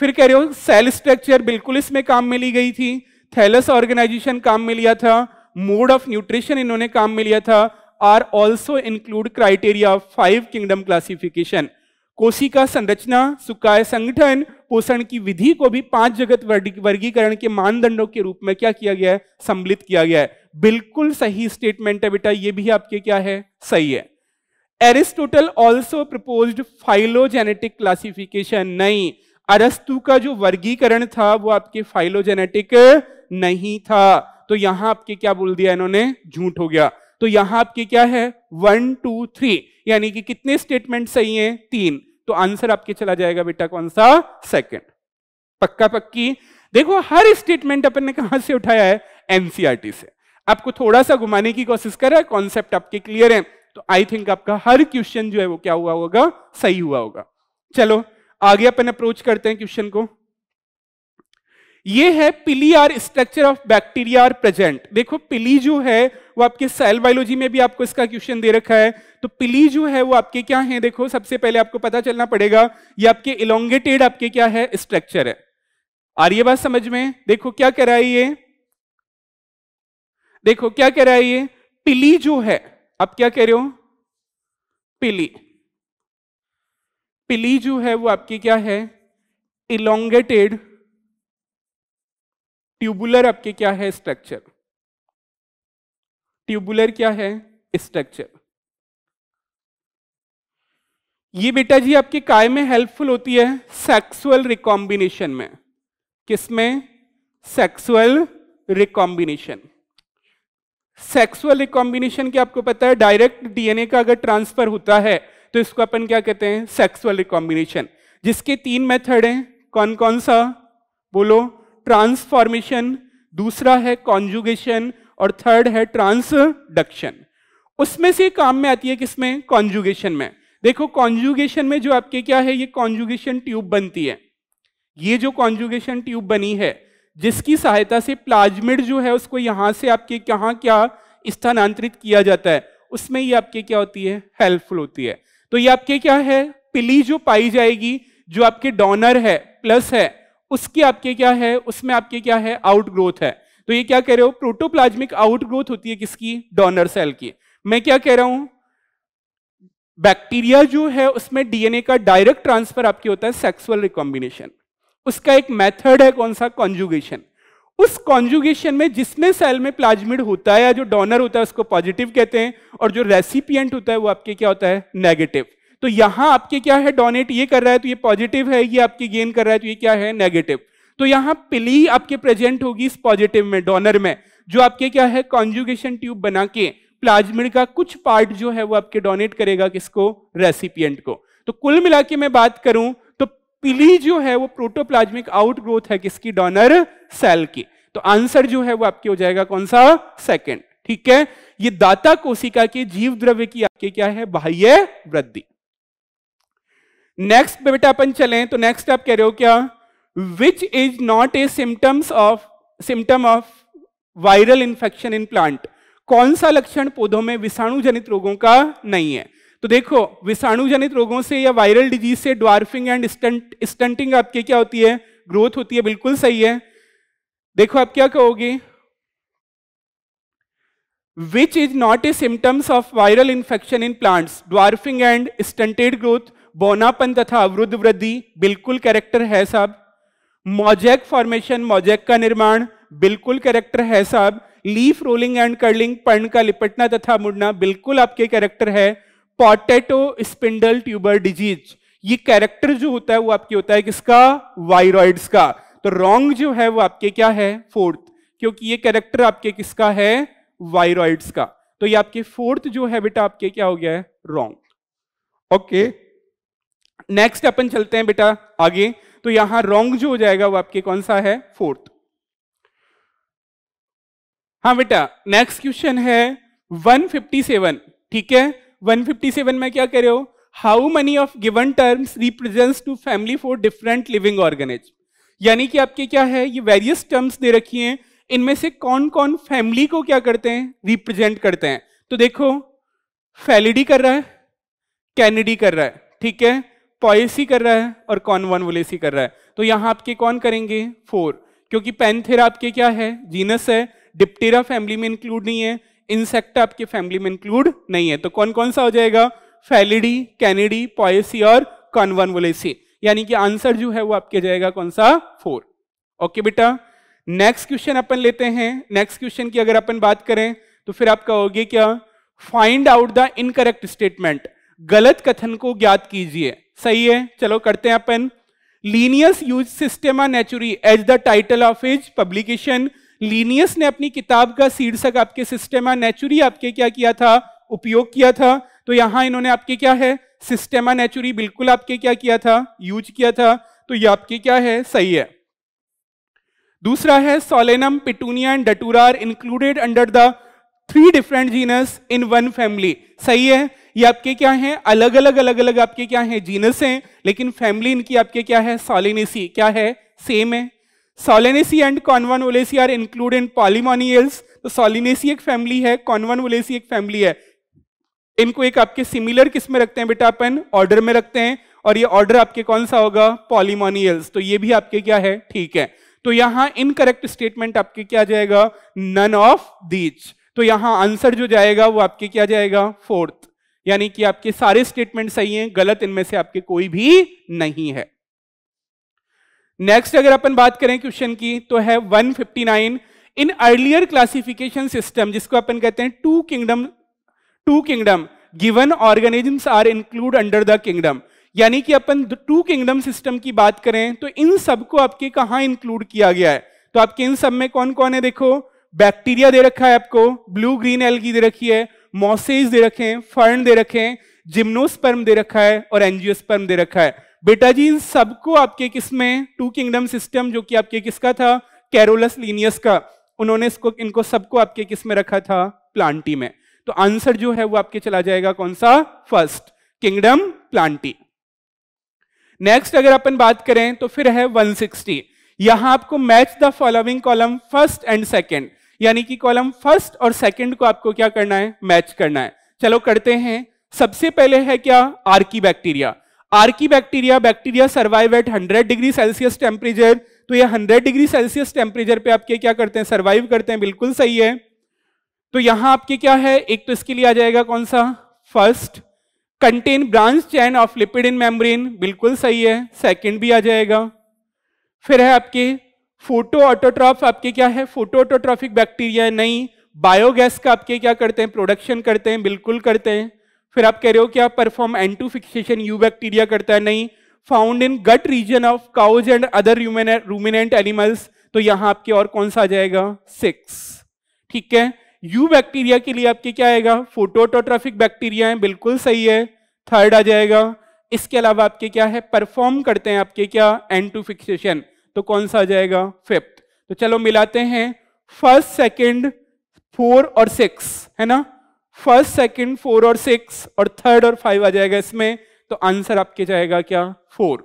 फिर कह रहे हो सेल स्ट्रक्चर बिल्कुल इसमें काम में ली गई थी थैलस ऑर्गेनाइजेशन काम में लिया था मोड ऑफ न्यूट्रिशन इन्होंने काम में लिया था are also include criteria five kingdom classification कोशिका संरचना सुकाय संगठन पोषण की विधि को भी पांच जगत वर्गीकरण के मानदंडों के रूप में क्या किया गया है सम्मिलित किया गया है बिल्कुल सही स्टेटमेंट है बेटा ये भी आपके क्या है सही है Aristotle also propose phylogenetic classification नहीं अरस्तु का जो वर्गीकरण था वो आपके फाइलोजेनेटिक नहीं था तो यहां आपके क्या बोल दिया इन्होंने झूठ हो गया तो यहां आपके क्या है वन टू थ्री यानी कि कितने स्टेटमेंट सही हैं तीन तो आंसर आपके चला जाएगा बेटा कौन सा सेकंड पक्का पक्की देखो हर स्टेटमेंट अपन ने कहा से उठाया है एनसीआरटी e से आपको थोड़ा सा घुमाने की कोशिश करा कॉन्सेप्ट आपके क्लियर है तो आई थिंक आपका हर क्वेश्चन जो है वो क्या हुआ होगा सही हुआ होगा चलो आगे अपन अप्रोच करते हैं क्वेश्चन को ये है pili are structure of bacteria are present देखो पिली जो है वो आपके सेल बायोलॉजी में भी आपको इसका क्वेश्चन दे रखा है तो पिली जो है वो आपके क्या है देखो सबसे पहले आपको पता चलना पड़ेगा ये आपके इलोंगेटेड आपके क्या है स्ट्रक्चर है रही है बात समझ में देखो क्या कह रहा है ये देखो क्या कह रहा है ये पिली जो है अब क्या कह रहे हो पिली पिली जो है वो आपकी क्या है इलोंगेटेड ट्यूबुलर आपके क्या है स्ट्रक्चर ट्यूबुलर क्या है स्ट्रक्चर ये बेटा जी आपके काय में हेल्पफुल होती है सेक्सुअल रिकॉम्बिनेशन में किसमें सेक्सुअल रिकॉम्बिनेशन सेक्सुअल रिकॉम्बिनेशन की आपको पता है डायरेक्ट डीएनए का अगर ट्रांसफर होता है तो इसको अपन क्या कहते हैं सेक्सुअल रिकॉम्बिनेशन जिसके तीन मेथड हैं कौन कौन सा बोलो ट्रांसफॉर्मेशन दूसरा है कॉन्जुगेशन और थर्ड है ट्रांसडक्शन उसमें से काम में आती है किसमें कॉन्जुगेशन में देखो कॉन्जुगेशन में जो आपके क्या है ये कॉन्जुगेशन ट्यूब बनती है ये जो कॉन्जुगेशन ट्यूब बनी है जिसकी सहायता से प्लाज्मिड जो है उसको यहाँ से आपके कहाँ क्या स्थानांतरित किया जाता है उसमें ये आपके क्या होती है हेल्पफुल होती है तो ये आपके क्या है पिली जो पाई जाएगी जो आपके डोनर है प्लस है उसकी आपके क्या है उसमें आपके क्या है आउटग्रोथ है तो ये क्या कह रहे हो प्रोटोप्लाज्मिक आउटग्रोथ होती है किसकी डोनर सेल की मैं क्या कह रहा हूं बैक्टीरिया जो है उसमें डीएनए का डायरेक्ट ट्रांसफर आपके होता है सेक्सुअल रिकॉम्बिनेशन उसका एक मेथड है कौन सा कॉन्जुगेशन उस कॉन्जुगेशन में जिसमें सेल में प्लाज्मिड होता है या जो डोनर होता है उसको पॉजिटिव कहते हैं और जो रेसिपियंट होता है वो आपके क्या होता है नेगेटिव तो यहां आपके क्या है डोनेट ये कर रहा है तो ये पॉजिटिव है ये आपके गेन कर रहा है तो ये क्या है नेगेटिव तो यहां पिली आपके प्रेजेंट होगी इस पॉजिटिव में डोनर में जो आपके क्या है कॉन्जुगेशन ट्यूब बना के प्लाज्मिड का कुछ पार्ट जो है वो आपके डोनेट करेगा किसको रेसिपियंट को तो कुल मिला मैं बात करूं पिली जो है वो प्रोटोप्लाज्मिक आउटग्रोथ है किसकी डोनर सेल की तो आंसर जो है वो आपके हो जाएगा कौन सा सेकंड ठीक है ये दाता कोशिका के जीव द्रव्य की आपके क्या है बाह्य वृद्धि नेक्स्ट बेटा अपन चले तो नेक्स्ट आप कह रहे हो क्या which is not a symptoms of symptom of viral infection in plant कौन सा लक्षण पौधों में विषाणु जनित रोगों का नहीं है तो देखो विषाणुजनित रोगों से या वायरल डिजीज से ड्वार्फिंग एंड स्टंट स्टंटिंग आपके क्या होती है ग्रोथ होती है बिल्कुल सही है देखो आप क्या कहोगे which is not a symptoms of viral infection in plants dwarfing and stunted growth बोनापन तथा अवरुद्ध वृद्धि बिल्कुल कैरेक्टर है साहब मोजैक फॉर्मेशन मोजैक का निर्माण बिल्कुल कैरेक्टर है साहब लीफ रोलिंग एंड कर्लिंग पर्ण का लिपटना तथा मुड़ना बिल्कुल आपके कैरेक्टर है पॉटेटो स्पिंडल ट्यूबर डिजीज ये कैरेक्टर जो होता है वो आपके होता है किसका वायरॉइड्स का तो रॉन्ग जो है वो आपके क्या है फोर्थ क्योंकि ये कैरेक्टर आपके किसका है वायरॉइड्स का तो ये आपके फोर्थ जो है बेटा आपके क्या हो गया है रॉन्ग ओके नेक्स्ट अपन चलते हैं बेटा आगे तो यहां रॉन्ग जो हो जाएगा वो आपके कौन सा है फोर्थ हाँ बेटा नेक्स्ट क्वेश्चन है 157 ठीक है 157 में क्या करे हो how many of given terms represents to family for different living organism यानी कि आपके क्या है ये वेरियस टर्म्स दे रखी हैं इनमें से कौन कौन फैमिली को क्या करते हैं रिप्रेजेंट करते हैं तो देखो फेलिडी कर रहा है कैनेडी कर रहा है ठीक है पॉलिसी कर रहा है और कौन वनवोलेसी कर रहा है तो यहां आपके कौन करेंगे फोर क्योंकि पेंथेरा आपके क्या है जीनस है डिप्टेरा फैमिली में इंक्लूड नहीं है इंसेक्ट आपके फैमिली में इंक्लूड नहीं है तो कौन कौन सा हो जाएगा फैलिडी कैनिडी पॉयसी और कॉन्वनवलेसी यानी कि आंसर जो है वो आपके जाएगा कौन सा फोर ओके बेटा नेक्स्ट क्वेश्चन अपन लेते हैं नेक्स्ट क्वेश्चन की अगर अपन बात करें तो फिर आप कहोगे क्या find out the incorrect statement गलत कथन को ज्ञात कीजिए सही है चलो करते हैं अपन Linnaeus use Systema Naturae as the title of his publication Linnaeus ने अपनी किताब का शीर्षक आपके सिस्टेमा नेचुरी आपके क्या किया था उपयोग किया था तो यहां इन्होंने आपके क्या है सिस्टेमा नेचुरी बिल्कुल आपके क्या किया था यूज किया था तो ये आपके क्या है सही है दूसरा है Solanum Petunia and Datura included under the three different genus in one family सही है ये आपके क्या है अलग अलग अलग अलग आपके क्या है जीनस हैं लेकिन फैमिली इनकी आपके क्या है सोलिनेसी क्या है सेम है Solanaceae and Convolvulaceae are include in Polemoniales तो सोलिनेसी एक फैमिली है कॉनवन ओलेसी एक फैमिली है इनको एक आपके सिमिलर किस में रखते हैं बेटा अपन ऑर्डर में रखते हैं और ये ऑर्डर आपके कौन सा होगा पॉलीमोनियल्स तो ये भी आपके क्या है ठीक है तो यहां इनकरेक्ट स्टेटमेंट आपके क्या जाएगा नन ऑफ दीच तो यहां आंसर जो जाएगा वो आपके क्या जाएगा फोर्थ यानी कि आपके सारे स्टेटमेंट सही हैं गलत इनमें से आपके कोई भी नहीं है नेक्स्ट अगर अपन बात करें क्वेश्चन की तो है 159 इन अर्लियर क्लासिफिकेशन सिस्टम जिसको अपन कहते हैं two kingdom two kingdom given organisms are include under the kingdom यानी कि अपन टू किंगडम सिस्टम की बात करें तो इन सबको आपके कहा इंक्लूड किया गया है तो आपके इन सब में कौन कौन है देखो बैक्टीरिया दे रखा है आपको ब्लू ग्रीन एलगी दे रखी है मोसेज दे रखे हैं फर्न दे रखे हैं जिम्नोस्पर्म दे रखा है और एनजियोस्पर्म दे रखा है बेटा जी इन सबको आपके किस में टू किंगडम सिस्टम जो कि आपके किसका था कैरोलस लीनियस का उन्होंने इसको इनको सबको आपके किस में रखा था प्लांटी में तो आंसर जो है वो आपके चला जाएगा कौन सा फर्स्ट किंगडम प्लांटी नेक्स्ट अगर अपन बात करें तो फिर है 160 यहां आपको match the following column first and second यानी कि कॉलम फर्स्ट और सेकेंड को आपको क्या करना है मैच करना है चलो करते हैं सबसे पहले है क्या archaebacteria archaebacteria bacteria survive at 100 degree Celsius temperature तो ये 100 डिग्री सेल्सियस टेम्परेचर पे आपके क्या करते हैं सर्वाइव करते हैं बिल्कुल सही है तो यहां आपके क्या है एक तो इसके लिए आ जाएगा कौन सा first contain branch chain of lipid in membrane बिल्कुल सही है सेकंड भी आ जाएगा फिर है आपके फोटो ऑटोट्रॉफ आपके क्या है फोटो ऑटोट्रॉफिक बैक्टीरिया नहीं बायोगैस का आपके क्या करते हैं प्रोडक्शन करते हैं बिल्कुल करते हैं फिर आप कह रहे हो कि आप perform N two fixation eubacteria करता है नहीं found in gut region of cows and other ruminant animals तो यहां आपके और कौन सा आ जाएगा सिक्स ठीक है यू बैक्टीरिया के लिए आपके क्या आएगा फोटोटोट्राफिक बैक्टीरिया है बिल्कुल सही है थर्ड आ जाएगा इसके अलावा आपके क्या है परफॉर्म करते हैं आपके क्या एंटू फिक्सेशन तो कौन सा आ जाएगा फिफ्थ तो चलो मिलाते हैं फर्स्ट सेकंड फोर और सिक्स है ना फर्स्ट सेकंड फोर और सिक्स और थर्ड और फाइव आ जाएगा इसमें तो आंसर आपके जाएगा क्या फोर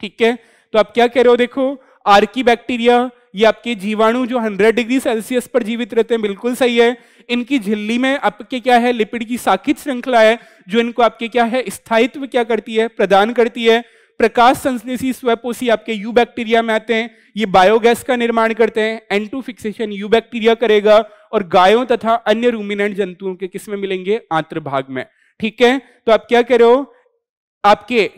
ठीक है तो आप क्या कह रहे हो देखो आर्की बैक्टीरिया ये आपके जीवाणु जो 100 डिग्री सेल्सियस पर जीवित रहते हैं बिल्कुल सही है इनकी झिल्ली में आपके क्या है लिपिड की साखित श्रृंखला है जो इनको आपके क्या है स्थायित्व क्या करती है प्रदान करती है प्रकाश संश्लेषी स्वयपोषी आपके यू बैक्टीरिया में आते हैं ये बायोगैस का निर्माण करते हैं एंटू फिक्सेशन यू बैक्टीरिया करेगा और गायों तथा अन्य रूमिनेंट जंतुओं के किस में मिलेंगे आंत्र भाग में ठीक है तो आप क्या कह रहे हो आपके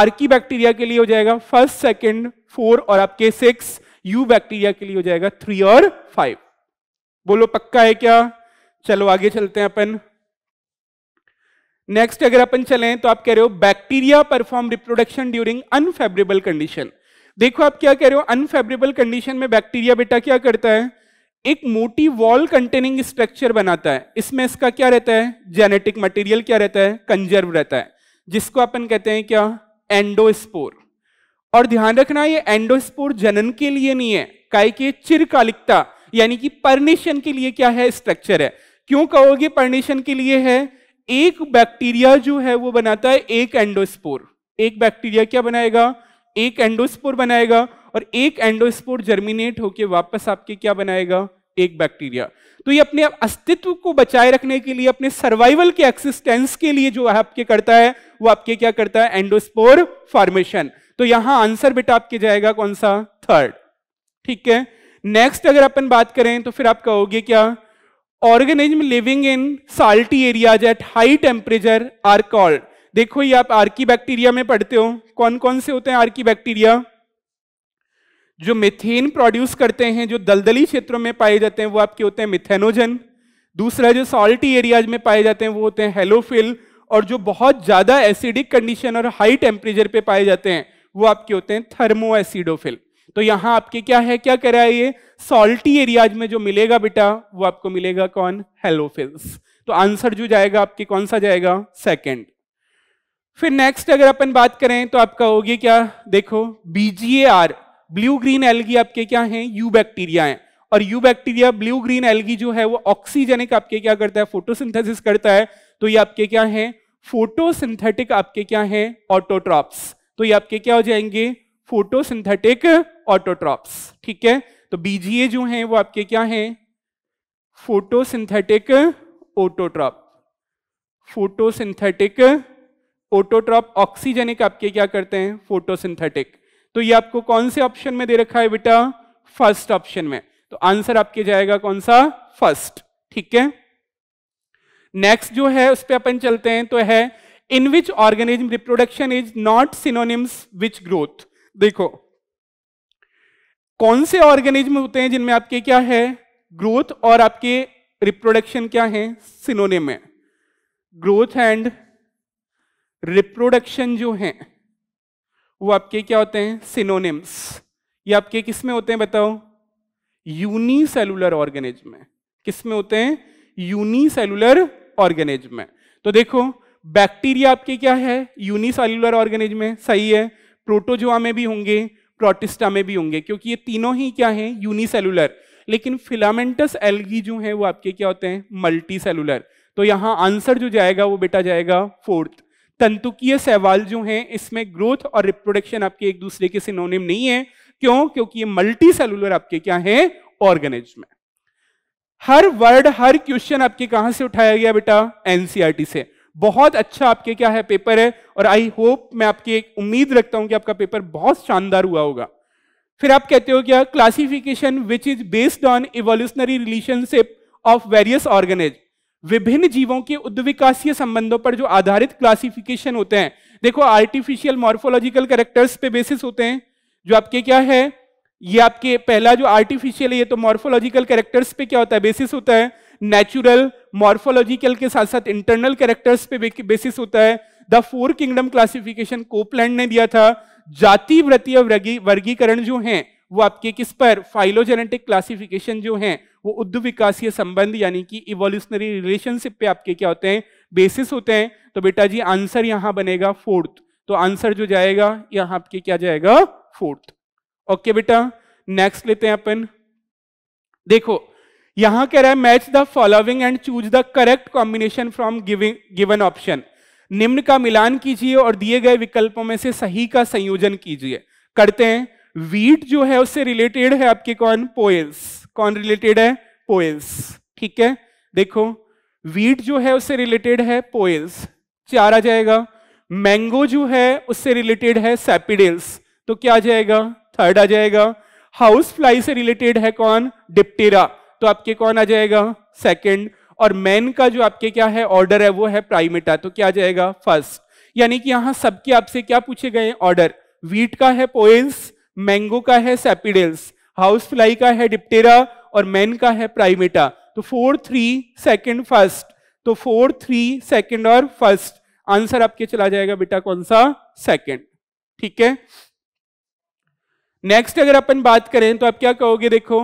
आर्की बैक्टीरिया के लिए हो जाएगा फर्स्ट सेकेंड फोर और आपके सिक्स यू बैक्टीरिया के लिए हो जाएगा थ्री और फाइव बोलो पक्का है क्या चलो आगे चलते हैं अपन नेक्स्ट अगर अपन चले तो आप कह रहे हो bacteria perform reproduction during unfavourable condition देखो आप क्या कह रहे हो अनफेवरेबल कंडीशन में बैक्टीरिया बेटा क्या करता है एक मोटी वॉल कंटेनिंग स्ट्रक्चर बनाता है इसमें इसका क्या रहता है जेनेटिक मटेरियल क्या रहता है कंजर्व रहता है जिसको अपन कहते हैं क्या एंडोस्पोर और ध्यान रखना ये एंडोस्पोर जनन के लिए नहीं है काय के चिरकालिकता यानी कि परनेशन के लिए क्या है स्ट्रक्चर है क्यों कहोगे परनेशन के लिए है एक बैक्टीरिया जो है वो बनाता है एक एंडोस्पोर एक बैक्टीरिया क्या बनाएगा एक एंडोस्पोर बनाएगा और एक एंडोस्पोर जर्मिनेट होके वापस आपके क्या बनाएगा एक बैक्टीरिया तो ये अपने अस्तित्व को बचाए रखने के लिए अपने सर्वाइवल के एक्सिस्टेंस के लिए जो आपके करता है वो आपके क्या करता है एंडोस्पोर फॉर्मेशन तो यहां आंसर बेटा आपके जाएगा कौन सा थर्ड ठीक है नेक्स्ट अगर अपन बात करें तो फिर आप कहोगे क्या organism living in salty areas at high temperature are called देखो ये आप आर्की बैक्टीरिया में पढ़ते हो कौन कौन से होते हैं आर्की बैक्टीरिया जो मिथेन प्रोड्यूस करते हैं जो दलदली क्षेत्रों में पाए जाते हैं वो आपके होते हैं मिथेनोजन दूसरा जो सॉल्टी एरियाज में पाए जाते हैं वो होते हैं हेलोफिल और जो बहुत ज़्यादा एसिडिक कंडीशन और हाई टेम्परेचर पे पाए जाते हैं वो आपके होते हैं थर्मो एसिडोफिल तो यहां आपके क्या है क्या रहा है ये सॉल्टी एरियाज में जो मिलेगा बेटा वो आपको मिलेगा कौन हेलोफिल्स तो आंसर जो जाएगा आपके कौन सा जाएगा सेकेंड फिर नेक्स्ट अगर अपन बात करें तो आपका होगी क्या देखो आर ब्लू ग्रीन एलगी आपके क्या है यू बैक्टीरिया है और eubacteria blue green algae जो है वो ऑक्सीजेनिक आपके क्या करता है फोटोसिंथेसिस करता है तो ये आपके क्या है फोटोसिंथेटिक आपके क्या है ऑटोट्रॉप्स तो ये आपके क्या हो जाएंगे फोटोसिंथेटिक ऑटोट्रॉप्स ठीक है तो बीजीए जो है वो आपके क्या है photosynthetic autotroph photosynthetic autotroph oxygenic आपके क्या करते हैं फोटोसिंथेटिक तो ये आपको कौन से ऑप्शन में दे रखा है बेटा फर्स्ट ऑप्शन में तो आंसर आपके जाएगा कौन सा फर्स्ट ठीक है नेक्स्ट जो है उस पर अपन चलते हैं तो है in which organism reproduction is not synonyms which growth देखो कौन से ऑर्गेनिज्म होते हैं जिनमें आपके क्या है ग्रोथ और आपके रिप्रोडक्शन क्या है सिनोनिम है ग्रोथ एंड रिप्रोडक्शन जो है वो आपके क्या होते हैं सिनोनिम्स ये आपके किस में होते हैं बताओ यूनिसेलुलर ऑर्गेनिज्म में किस में होते हैं यूनिसेलुलर ऑर्गेनिज्म में तो देखो बैक्टीरिया आपके क्या है यूनिसेलुलर ऑर्गेनिज्म में सही है प्रोटोजोआ में भी होंगे प्रोटिस्टा में भी होंगे क्योंकि ये तीनों ही क्या हैं यूनिसेलुलर लेकिन फिलामेंटस एलगी जो हैं वो आपके क्या होते हैं मल्टी तो यहाँ आंसर जो जाएगा वो बेटा जाएगा फोर्थ तंतुकीय सवाल जो हैं इसमें ग्रोथ और रिप्रोडक्शन आपके एक दूसरे के सिनोनिम नहीं है क्यों क्योंकि ये मल्टी सेलुलर आपके क्या है ऑर्गेनिज में हर वर्ड हर क्वेश्चन आपके कहां से उठाया गया बेटा एनसीआरटी e से बहुत अच्छा आपके क्या है पेपर है और आई होप मैं आपकी एक उम्मीद रखता हूं कि आपका पेपर बहुत शानदार हुआ होगा फिर आप कहते हो क्या classification which is based on evolutionary relationship of various organisms विभिन्न जीवों के उद्विकासीय संबंधों पर जो आधारित क्लासिफिकेशन होते हैं देखो आर्टिफिशियल मॉर्फोलॉजिकल करेक्टर्स पे बेसिस होते हैं जो आपके क्या है ये आपके पहला जो आर्टिफिशियल है ये तो मॉर्फोलॉजिकल कैरेक्टर्स पे क्या होता है बेसिस होता है नेचुरल मॉर्फोलॉजिकल के साथ साथ इंटरनल कैरेक्टर्स पे बेसिस होता है the four kingdom classification Copeland ने दिया था जाति व्रतीय वर्गीकरण जो है वो आपके किस पर फाइलोजेनेटिक क्लासिफिकेशन जो है वो उद्ध विकासीय संबंध यानी कि इवोल्यूशनरी रिलेशनशिप पे आपके क्या होते हैं बेसिस होते हैं तो बेटा जी आंसर यहां बनेगा फोर्थ तो आंसर जो जाएगा यहां आपके क्या जाएगा फोर्थ ओके बेटा नेक्स्ट लेते हैं अपन देखो यहां कह रहा है match the following and choose the correct combination from given option निम्न का मिलान कीजिए और दिए गए विकल्पों में से सही का संयोजन कीजिए करते हैं वीट जो है उससे रिलेटेड है आपके कौन पोएल्स कौन रिलेटेड है पोएल्स ठीक है देखो वीट जो है उससे रिलेटेड है पोएल्स चार आ जाएगा मैंगो जो है उससे रिलेटेड है सैपिडेल्स तो क्या आ जाएगा थर्ड आ जाएगा हाउस फ्लाई से रिलेटेड है कौन डिप्टेरा तो आपके कौन आ जाएगा सेकेंड और मैन का जो आपके क्या है ऑर्डर है वो है प्राइमेटा तो क्या आ जाएगा फर्स्ट यानी कि यहां सबके आपसे क्या पूछे गए ऑर्डर वीट का है पोइल्स मैंगो का है सेपिडेल्स हाउस फ्लाई का है डिप्टेरा और मैन का है प्राइमेटा तो फोर थ्री सेकेंड फर्स्ट तो फोर थ्री सेकेंड और फर्स्ट आंसर आपके चला जाएगा बेटा कौन सा सेकेंड ठीक है नेक्स्ट अगर अपन बात करें तो आप क्या कहोगे देखो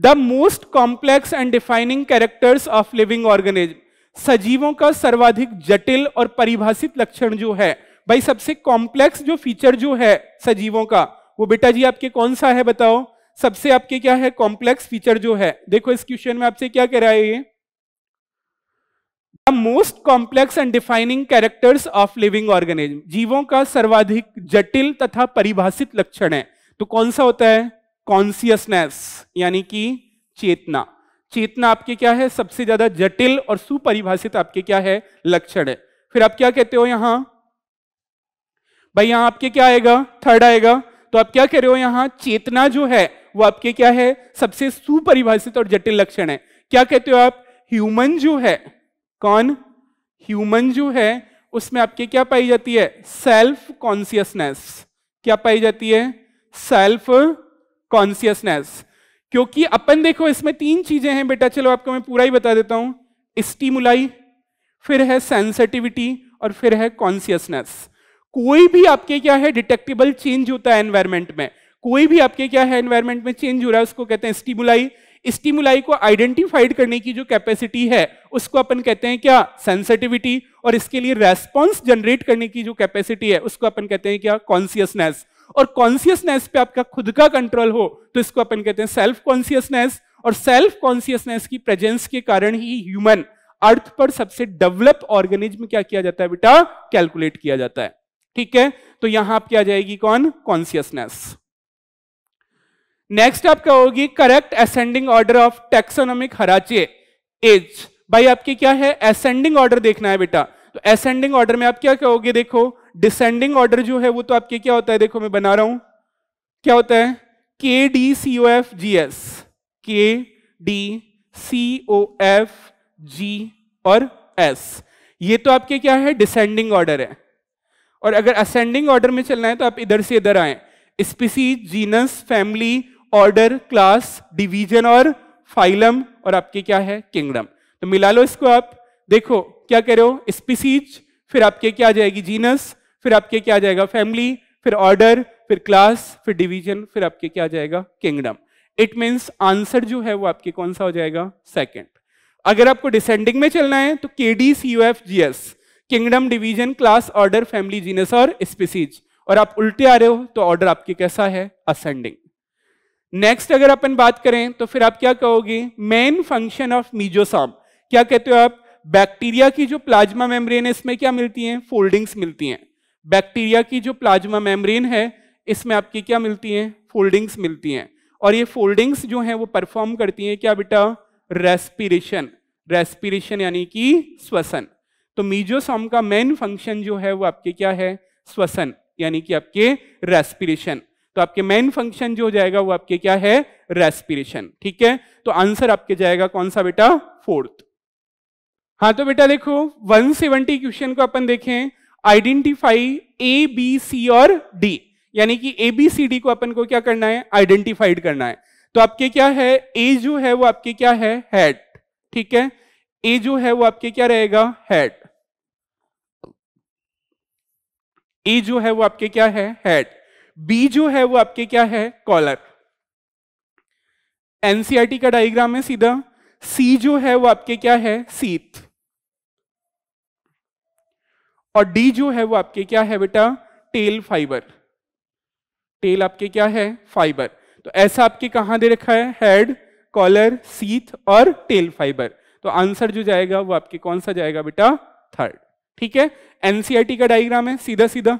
the most complex and defining characters of living organism सजीवों का सर्वाधिक जटिल और परिभाषित लक्षण जो है भाई सबसे कॉम्प्लेक्स जो फीचर जो है सजीवों का वो बेटा जी आपके कौन सा है बताओ सबसे आपके क्या है कॉम्प्लेक्स फीचर जो है देखो इस क्वेश्चन में आपसे क्या कह रहा है ये the most complex and defining characters of living organism जीवों का सर्वाधिक जटिल तथा परिभाषित लक्षण है तो कौन सा होता है कॉन्सियसनेस यानी कि चेतना चेतना आपके क्या है सबसे ज्यादा जटिल और सुपरिभाषित आपके क्या है लक्षण है फिर आप क्या कहते हो यहां भाई यहां आपके क्या आएगा थर्ड आएगा तो आप क्या कह रहे हो यहां चेतना जो है वो आपके क्या है सबसे सुपरिभाषित और जटिल लक्षण है क्या कहते हो आप ह्यूमन जो है कौन ह्यूमन जो है उसमें आपके क्या पाई जाती है सेल्फ कॉन्सियसनेस क्या पाई जाती है सेल्फ कॉन्सियसनेस क्योंकि अपन देखो इसमें तीन चीजें हैं बेटा चलो आपको मैं पूरा ही बता देता हूं स्टीमुलाई फिर है सेंसिटिविटी और फिर है कॉन्सियसनेस कोई भी आपके क्या है डिटेक्टेबल चेंज होता है एनवायरमेंट में कोई भी आपके क्या है एनवायरमेंट में चेंज हो रहा है उसको कहते हैं स्टीमुलाई स्टीमुलाई को आइडेंटिफाइड करने की जो कैपेसिटी है उसको अपन कहते हैं क्या सेंसिटिविटी और इसके लिए रेस्पॉन्स जनरेट करने की जो कैपेसिटी है उसको अपन कहते हैं क्या कॉन्सियसनेस और कॉन्सियसनेस पे आपका खुद का कंट्रोल हो तो इसको अपन कहते हैं सेल्फ कॉन्सियसनेस और सेल्फ कॉन्सियसनेस की प्रेजेंस के कारण ही ह्यूमन अर्थ पर सबसे डेवलप ऑर्गेनिज्म क्या किया जाता है बेटा कैलकुलेट किया जाता है ठीक है तो यहां आपकी आ जाएगी कौन कॉन्सियसनेस नेक्स्ट आपका होगी correct ascending order of taxonomic hierarchy as भाई आपके क्या है असेंडिंग ऑर्डर देखना है बेटा तो असेंडिंग ऑर्डर में आप क्या कहोगे देखो डिसेंडिंग ऑर्डर जो है वो तो आपके क्या होता है देखो मैं बना रहा हूं क्या होता है K D C O F G S K D C O F G और एस ये तो आपके क्या है डिसेंडिंग ऑर्डर है और अगर असेंडिंग ऑर्डर में चलना है तो आप इधर से इधर आए species genus family order class division और फाइलम और आपके क्या है किंगडम तो मिला लो इसको आप देखो क्या कह रहे हो स्पीसीज फिर आपके क्या आ जाएगी जीनस फिर आपके क्या आ जाएगा फैमिली फिर ऑर्डर फिर क्लास फिर डिवीजन फिर आपके क्या आ जाएगा किंगडम इट मीन्स आंसर जो है वो आपके कौन सा हो जाएगा सेकेंड अगर आपको डिसेंडिंग में चलना है तो K D C U F G S kingdom division class order family genus और स्पीसीज और आप उल्टे आ रहे हो तो ऑर्डर आपके कैसा है असेंडिंग नेक्स्ट अगर अपन बात करें तो फिर आप क्या कहोगे मेन फंक्शन ऑफ मीजोसाम क्या कहते हो आप बैक्टीरिया की जो प्लाज्मा मेम्ब्रेन है इसमें क्या मिलती है फोल्डिंग्स मिलती हैं बैक्टीरिया की जो प्लाज्मा मेम्ब्रेन है इसमें आपकी क्या मिलती हैं फोल्डिंग्स मिलती हैं और ये फोल्डिंग्स जो हैं वो परफॉर्म करती हैं क्या बेटा रेस्पिरेशन रेस्पिरेशन यानी कि श्वसन तो मीजोसॉम का मेन फंक्शन जो है वो आपके क्या है श्वसन यानी कि आपके रेस्पिरेशन तो आपके मेन फंक्शन जो हो जाएगा वो आपके क्या है रेस्पिरेशन ठीक है तो आंसर आपके जाएगा कौन सा बेटा फोर्थ हाँ तो बेटा देखो 170 क्वेश्चन को अपन देखें आइडेंटिफाई ए बी सी और डी यानी कि ए बी सी डी को अपन को क्या करना है आइडेंटिफाइड करना है तो आपके क्या है ए जो है वो आपके क्या है हेड ठीक है ए जो है वो आपके क्या रहेगा हेड ए जो है वो आपके क्या है हेड बी जो है वो आपके क्या है कॉलर एनसीआरटी e का डायग्राम है सीधा सी जो है वो आपके क्या है सीथ और डी जो है वो आपके क्या है बेटा टेल फाइबर टेल आपके क्या है फाइबर तो ऐसा आपके कहां दे रखा है हेड कॉलर सीथ और टेल फाइबर तो आंसर जो जाएगा वो आपके कौन सा जाएगा बेटा थर्ड ठीक है एनसीआरटी e का डायग्राम है सीधा सीधा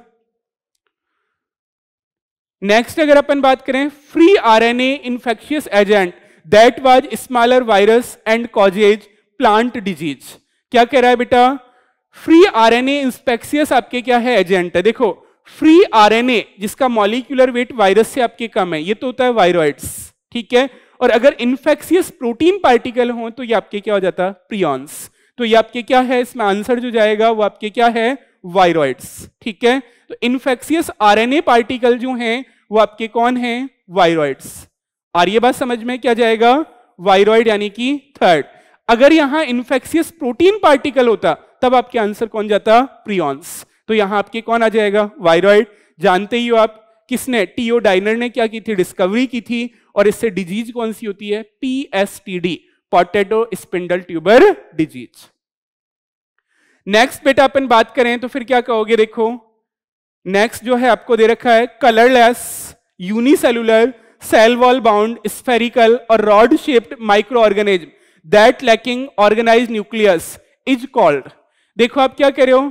नेक्स्ट अगर अपन बात करें free RNA infectious agent that was smaller virus and causes plant disease क्या कह रहा है बेटा फ्री आरएनए इंस्पेक्सियस आपके क्या है एजेंट है देखो फ्री आरएनए जिसका मॉलिक्यूलर वेट वायरस से आपके कम है ये तो होता है वायरॉइड्स ठीक है और अगर इन्फेक्सियस प्रोटीन पार्टिकल हो तो ये आपके क्या हो जाता है प्रियॉन्स तो ये आपके क्या है इसमें आंसर जो जाएगा वो आपके क्या है वायरॉइड्स ठीक है तो इन्फेक्सियस आरएनए पार्टिकल जो हैं वो आपके कौन हैं वायरॉइड्स आर ये बात समझ में क्या जाएगा वायरॉइड यानी कि थर्ड अगर यहां इन्फेक्सियस प्रोटीन पार्टिकल होता तब आपके आंसर कौन जाता प्रियॉन्स तो यहां आपके कौन आ जाएगा वायरॉइड जानते ही हो आप किसने टीओ डाइनर ने क्या की थी डिस्कवरी की थी और इससे डिजीज कौन सी होती है PSTD potato spindle tuber disease next बेटा अपन बात करें तो फिर क्या कहोगे देखो नेक्स्ट जो है आपको दे रखा है colourless unicellular cell wall bound spherical और rod shaped microorganism that lacking organise nucleus is called देखो आप क्या कह रहे हो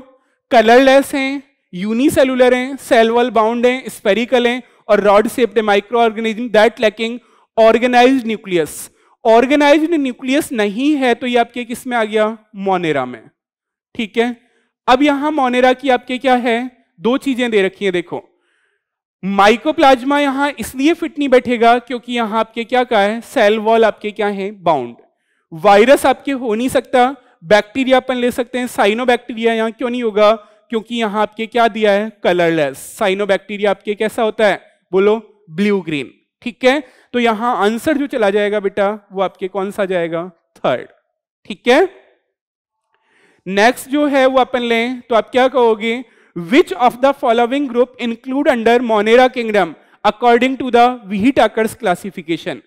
कलरलेस हैं यूनिसेलुलर हैं सेल वॉल बाउंड हैं स्पेरिकल हैं और rod shaped microorganism that lacking organise nucleus organise nucleus नहीं है तो ये आपके किस में आ गया मोनेरा में ठीक है अब यहां मोनेरा की आपके क्या है दो चीजें दे रखी है देखो माइकोप्लाज्मा यहां इसलिए फिट नहीं बैठेगा क्योंकि यहां आपके क्या का है सेल वॉल आपके क्या है बाउंड वायरस आपके हो नहीं सकता बैक्टीरिया अपन ले सकते हैं साइनो बैक्टीरिया यहाँ क्यों नहीं होगा क्योंकि यहाँ आपके क्या दिया है कलरलेस साइनो बैक्टीरिया आपके कैसा होता है बोलो ब्लू ग्रीन ठीक है तो यहाँ आंसर जो चला जाएगा बेटा वो आपके कौन सा जाएगा थर्ड ठीक है नेक्स्ट जो है वो अपन लें तो आप क्या कहोगे which of the following group include under Monera kingdom according to the Whittaker's classification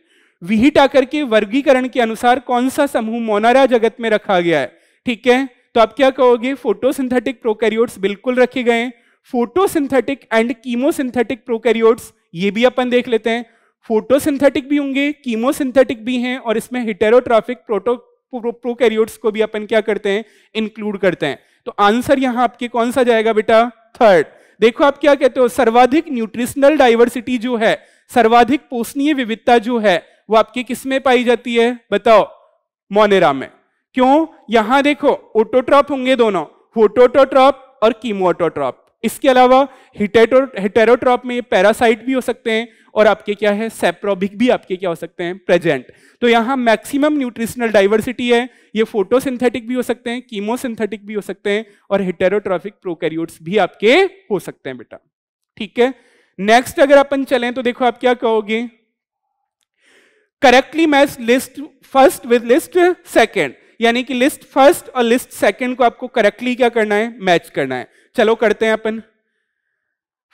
आकर के वर्गीकरण के अनुसार कौन सा समूह मोनारा जगत में रखा गया है ठीक है तो आप क्या कहोगे फोटोसिंथेटिक प्रोकैरियोट्स बिल्कुल रखे गए हैं फोटोसिंथेटिक एंड कीमोसिंथेटिक प्रोकैरियोट्स ये भी अपन देख लेते हैं फोटोसिंथेटिक भी होंगे कीमोसिंथेटिक भी हैं और इसमें हिटेरोट्रॉफिक प्रोटो प्रोकैरियोट्स को भी अपन क्या करते हैं इंक्लूड करते हैं तो आंसर यहां आपके कौन सा जाएगा बेटा थर्ड देखो आप क्या कहते हो सर्वाधिक न्यूट्रिशनल डाइवर्सिटी जो है सर्वाधिक पोषणीय विविधता जो है वो आपकी किस में पाई जाती है बताओ मोनेरा में क्यों यहां देखो ओटोट्रॉप होंगे दोनों फोटोटोट्रॉप और कीमोटोट्रॉप इसके अलावा हिटेरोट्रॉप में पैरासाइट भी हो सकते हैं और आपके क्या है सेप्रोबिक भी आपके क्या हो सकते हैं प्रेजेंट तो यहां मैक्सिमम न्यूट्रिशनल डाइवर्सिटी है ये फोटोसिंथेटिक भी हो सकते हैं कीमोसिंथेटिक भी हो सकते हैं और हिटेरोट्रॉफिक प्रोकैरियोट्स भी आपके हो सकते हैं बेटा ठीक है नेक्स्ट अगर अपन चलें तो देखो आप क्या कहोगे correctly match list first with list second यानी कि लिस्ट फर्स्ट और लिस्ट सेकेंड को आपको करेक्टली क्या करना है मैच करना है चलो करते हैं अपन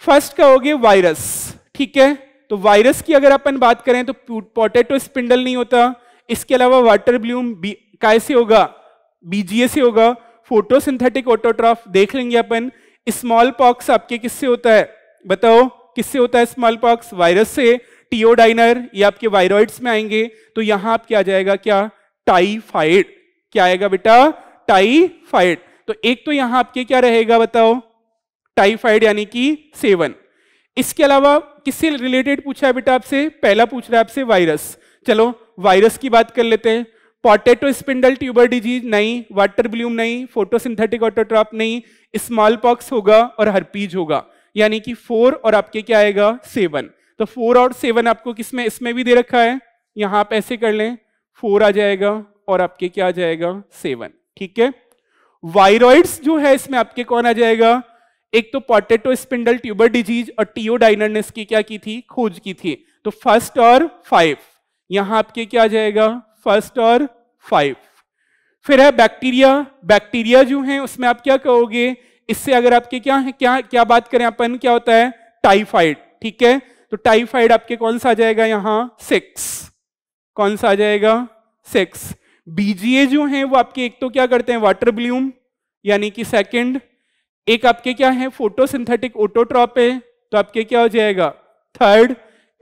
फर्स्ट का हो गया वायरस ठीक है तो वायरस की अगर अपन बात करें तो पोटेटो स्पिंडल नहीं होता इसके अलावा वाटर ब्लूम का होगा बीजीए से होगा फोटोसिंथेटिक ऑटोट्राफ देख लेंगे अपन स्मॉल पॉक्स आपके किससे होता है बताओ किससे होता है स्मॉल पॉक्स वायरस से टीओडाइनर ये आपके वायरॉइड्स में आएंगे तो यहां आपके आ जाएगा क्या टाइफाइड क्या आएगा बेटा टाइफाइड तो एक तो यहां आपके क्या रहेगा बताओ टाइफाइड यानी कि सेवन इसके अलावा किससे रिलेटेड पूछा है बेटा आपसे पहला पूछ रहा है आपसे वायरस चलो वायरस की बात कर लेते हैं पोटेटो स्पिंडल ट्यूबर डिजीज नहीं वाटर ब्लूम नहीं फोटोसिंथेटिक ऑटोट्रॉप नहीं स्मॉल पॉक्स होगा और हरपीज होगा यानी कि फोर और आपके क्या आएगा सेवन तो फोर और सेवन आपको किसमें इसमें भी दे रखा है यहां आप ऐसे कर लें फोर आ जाएगा और आपके क्या आ जाएगा सेवन ठीक है वायरॉइड्स जो है इसमें आपके कौन आ जाएगा एक तो पोटेटो स्पिंडल ट्यूबर डिजीज और टीओ डाइनर ने इसकी क्या की थी खोज की थी तो फर्स्ट और फाइव यहां आपके क्या आ जाएगा फर्स्ट और फाइव फिर है बैक्टीरिया बैक्टीरिया जो है उसमें आप क्या कहोगे इससे अगर आपके क्या है क्या क्या बात करें अपन क्या होता है टाइफाइड ठीक है तो टाइफाइड आपके कौन सा आ जाएगा यहाँ सिक्स कौन सा आ जाएगा सिक्स बीजीए जो है वो आपके एक तो क्या करते हैं वाटर ब्लूम यानी कि सेकंड एक आपके क्या है फोटोसिंथेटिक ओटोट्रॉप है तो आपके क्या हो जाएगा थर्ड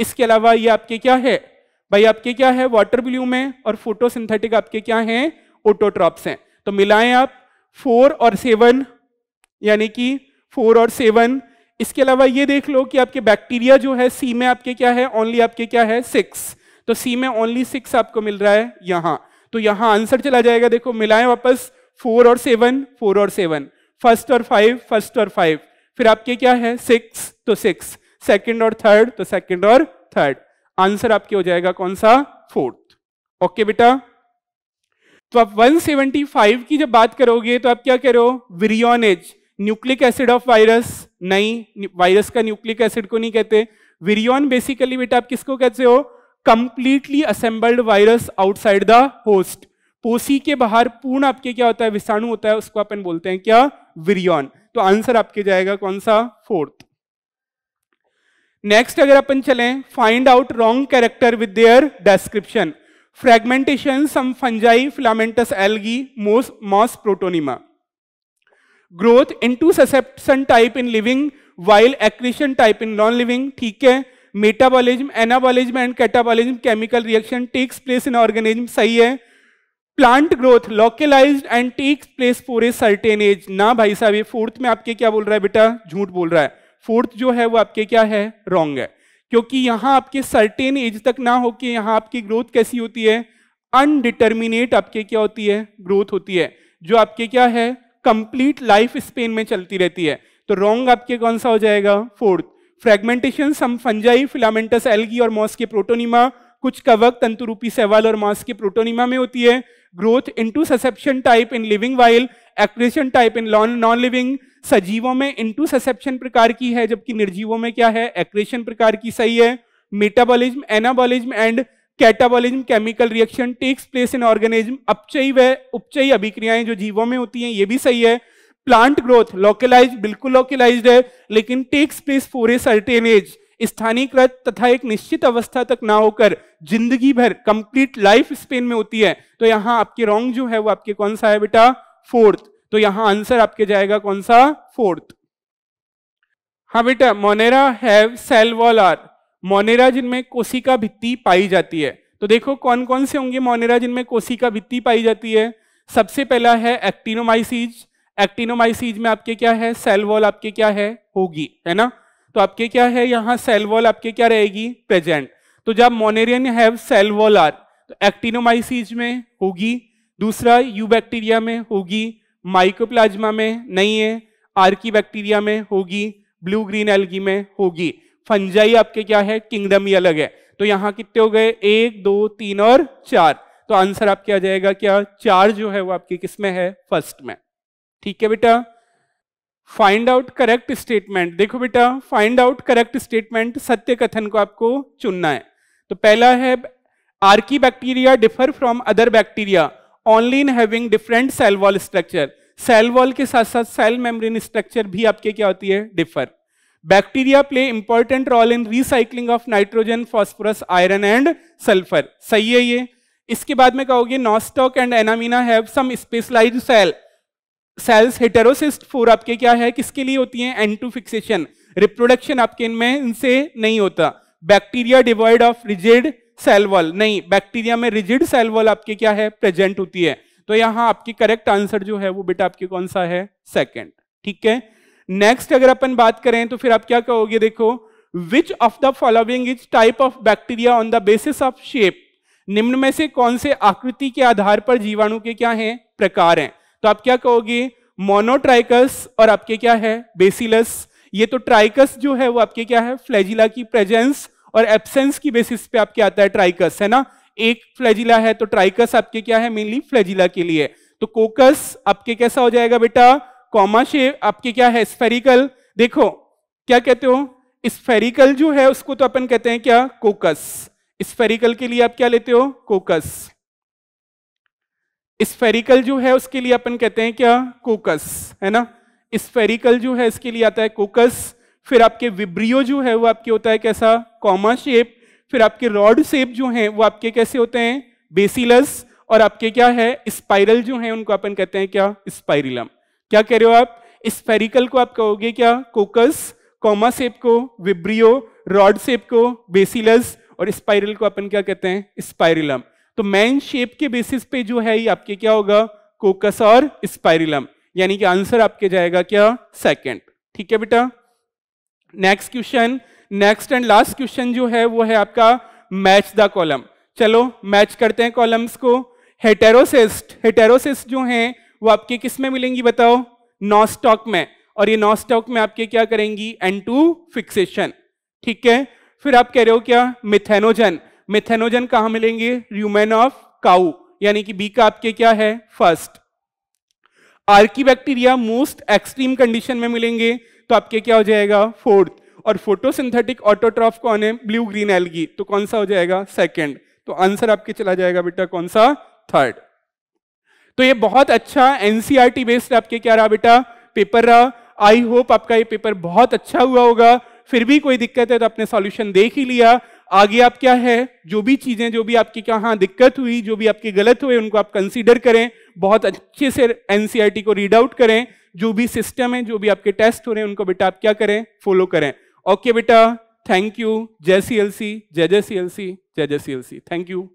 इसके अलावा ये आपके क्या है भाई आपके क्या है वाटर ब्लूम है और फोटोसिंथेटिक आपके क्या है ओटोट्रॉप्स हैं तो मिलाएं आप फोर और सेवन यानी कि फोर और सेवन इसके अलावा ये देख लो कि आपके बैक्टीरिया जो है सी में आपके क्या है ओनली आपके क्या है सिक्स तो सी में ओनली सिक्स आपको मिल रहा है यहां तो यहां आंसर चला जाएगा देखो मिलाए वापस फोर और सेवन फोर और सेवन फर्स्ट और फाइव फर्स्ट और फाइव फिर आपके क्या है सिक्स तो सिक्स सेकेंड और थर्ड तो सेकेंड और थर्ड आंसर आपके हो जाएगा कौन सा फोर्थ ओके बेटा तो आप 175 की जब बात करोगे तो आप क्या करो virion is nucleic acid of virus नहीं वायरस का न्यूक्लिक एसिड को नहीं कहते विरियन बेसिकली बेटा आप किसको कहते हो completely assembled virus outside the host पोसी के बाहर पूर्ण आपके क्या होता है विषाणु होता है उसको अपन बोलते हैं क्या विरियन तो आंसर आपके जाएगा कौन सा फोर्थ नेक्स्ट अगर अपन चलें find out wrong character with their description fragmentation some fungi filamentous algae moss moss protonema growth intussusception type in living while accretion type in non living ठीक है metabolism anabolism and catabolism chemical reaction takes place in organism सही है plant growth localise and takes place for a certain age ना भाई साहब ये fourth में आपके क्या बोल रहा है बेटा झूठ बोल रहा है फोर्थ जो है वो आपके क्या है रॉन्ग है क्योंकि यहां आपके सर्टेन एज तक ना होके यहां आपकी ग्रोथ कैसी होती है अनडिटर्मिनेट आपके क्या होती है ग्रोथ होती है जो आपके क्या है कंप्लीट लाइफ स्पेन में चलती रहती है तो रॉन्ग आपके कौन सा हो जाएगा fourth fragmentation some fungi filamentous algae और मॉस के प्रोटोनिमा कुछ कवक तंतुरूपी सेवाल और मॉस के प्रोटोनिमा में होती है growth intussusception type in living while accretion type in non living सजीवों में इनटू ससेप्शन प्रकार की है जबकि निर्जीवों में क्या है एक्रेशन प्रकार की सही है metabolism anabolism and catabolism chemical reaction takes place in organism अपचयी व उपचयी अभिक्रियाएं जो जीवों में होती हैं ये भी सही है प्लांट ग्रोथ लोकलाइज बिल्कुल लोकलाइज है लेकिन takes place for a certain age स्थानीयकृत तथा एक निश्चित अवस्था तक ना होकर जिंदगी भर कंप्लीट लाइफ स्पेन में होती है तो यहाँ आपके रॉन्ग जो है वो आपके कौन सा है बेटा फोर्थ तो यहाँ आंसर आपके जाएगा कौन सा फोर्थ हाँ बेटा Monera have cell wall are Monera जिनमें कोशिका भित्ति पाई जाती है तो देखो कौन कौन से होंगे मोनेरा जिनमें कोशिका भित्ति पाई जाती है सबसे पहला है एक्टिनोमाइसीज एक्टिनोमाइसीज में आपके क्या है सेल वॉल आपके क्या है होगी है ना तो आपके क्या है यहाँ सेल वॉल आपके क्या रहेगी प्रेजेंट तो जब Monerans have cell wall are तो एक्टिनोमाइसीज में होगी दूसरा यू बैक्टीरिया में होगी माइक्रोप्लाज्मा में नहीं है आर्की बैक्टीरिया में होगी ब्लू ग्रीन एल्गी में होगी फंजाई आपके क्या है किंगडम ही अलग है तो यहाँ कितने हो गए एक दो तीन और चार तो आंसर आपके आ जाएगा क्या चार जो है वो आपकी किसमें है फर्स्ट में ठीक है बेटा फाइंड आउट करेक्ट स्टेटमेंट देखो बेटा फाइंड आउट करेक्ट स्टेटमेंट सत्य कथन को आपको चुनना है तो पहला है archaebacteria differ from other bacteria only in having different cell wall structure cell wall के साथ साथ सेल मेम्ब्रेन स्ट्रक्चर भी आपके क्या होती है differ bacteria play important role in recycling of nitrogen phosphorus iron and sulphur सही है ये इसके बाद में कहोगे नॉस्टॉक एंड एनामिना have some specialised cell cells heterocyst four आपके क्या है किसके लिए होती है एन टू फिक्सेशन रिप्रोडक्शन आपके इनमें इनसे नहीं होता bacteria devoid of rigid cell wall नहीं बैक्टीरिया में रिजिड सेल वॉल आपके क्या है प्रेजेंट होती है तो यहां आपकी करेक्ट आंसर जो है वो बेटा आपके कौन सा है सेकेंड ठीक है नेक्स्ट अगर अपन बात करें तो फिर आप क्या कहोगे देखो which of the following is type of bacteria on the basis of shape निम्न में से कौन से आकृति के आधार पर जीवाणु के क्या हैं प्रकार हैं तो आप क्या कहोगे मोनोट्राइकस और आपके क्या है बेसिलस ये तो ट्राइकस जो है वो आपके क्या है फ्लैजिला की प्रेजेंस और एब्सेंस की बेसिस पे आपके आता है ट्राइकस है ना एक फ्लैजिला है तो ट्राइकस आपके क्या है मेनली फ्लैजिला के लिए तो कोकस आपके कैसा हो जाएगा बेटा कॉमा शेप आपकी क्या है स्फेरिकल देखो क्या कहते हो स्फेरिकल जो है उसको तो अपन कहते हैं क्या कोकस स्फेरिकल के लिए आप क्या लेते हो कोकस स्फेरिकल जो है उसके लिए अपन कहते हैं क्या कोकस है ना स्फेरिकल जो है इसके लिए आता है कोकस फिर आपके विब्रियो जो है वो आपके होता है कैसा कॉमा शेप फिर आपके रॉड शेप जो है वो आपके कैसे होते हैं बेसिलस और आपके क्या है स्पाइरल जो है उनको अपन कहते हैं क्या स्पाइरिलम क्या कह रहे हो आप स्पेरिकल को आप कहोगे क्या कोकस कॉमा सेप को विब्रियो रॉड सेप को बेसिलस और स्पाइरल को अपन क्या कहते हैं स्पाइरिलम तो मैन शेप के बेसिस पे जो है ये आपके क्या होगा कोकस और स्पाइरिलम यानी कि आंसर आपके जाएगा क्या सेकंड ठीक है बेटा next question next and last question जो है वो है आपका मैच द कॉलम चलो मैच करते हैं कॉलम्स को हेटेरोसिस्ट हेटेरोसिस्ट जो है वो आपके किस में मिलेंगी बताओ नॉस्टॉक में और ये नॉस्टॉक में आपके क्या करेंगी एन टू फिक्सेशन ठीक है फिर आप कह रहे हो क्या मिथेनोजन मिथेनोजन कहा मिलेंगे र्यूमेन ऑफ काउ यानी कि बी का आपके क्या है first archaebacteria most extreme condition में मिलेंगे तो आपके क्या हो जाएगा फोर्थ और फोटोसिंथेटिक ऑटोट्रॉफ कौन है ब्लू ग्रीन एलगी तो कौन सा हो जाएगा सेकंड तो आंसर आपके चला जाएगा बेटा कौन सा थर्ड तो ये बहुत अच्छा टी बेस्ड e आपके क्या रहा बेटा पेपर रहा आई होप आपका ये पेपर बहुत अच्छा हुआ होगा फिर भी कोई दिक्कत है तो आपने सॉल्यूशन देख ही लिया आगे आप क्या है जो भी चीजें जो भी आपकी क्या हाँ दिक्कत हुई जो भी आपके गलत हुए उनको आप कंसीडर करें बहुत अच्छे से एनसीईआरटी e को रीड आउट करें जो भी सिस्टम है जो भी आपके टेस्ट हो रहे हैं उनको बेटा आप क्या करें फॉलो करें ओके बेटा थैंक यू जय C L C J J C L C J J C L C thank you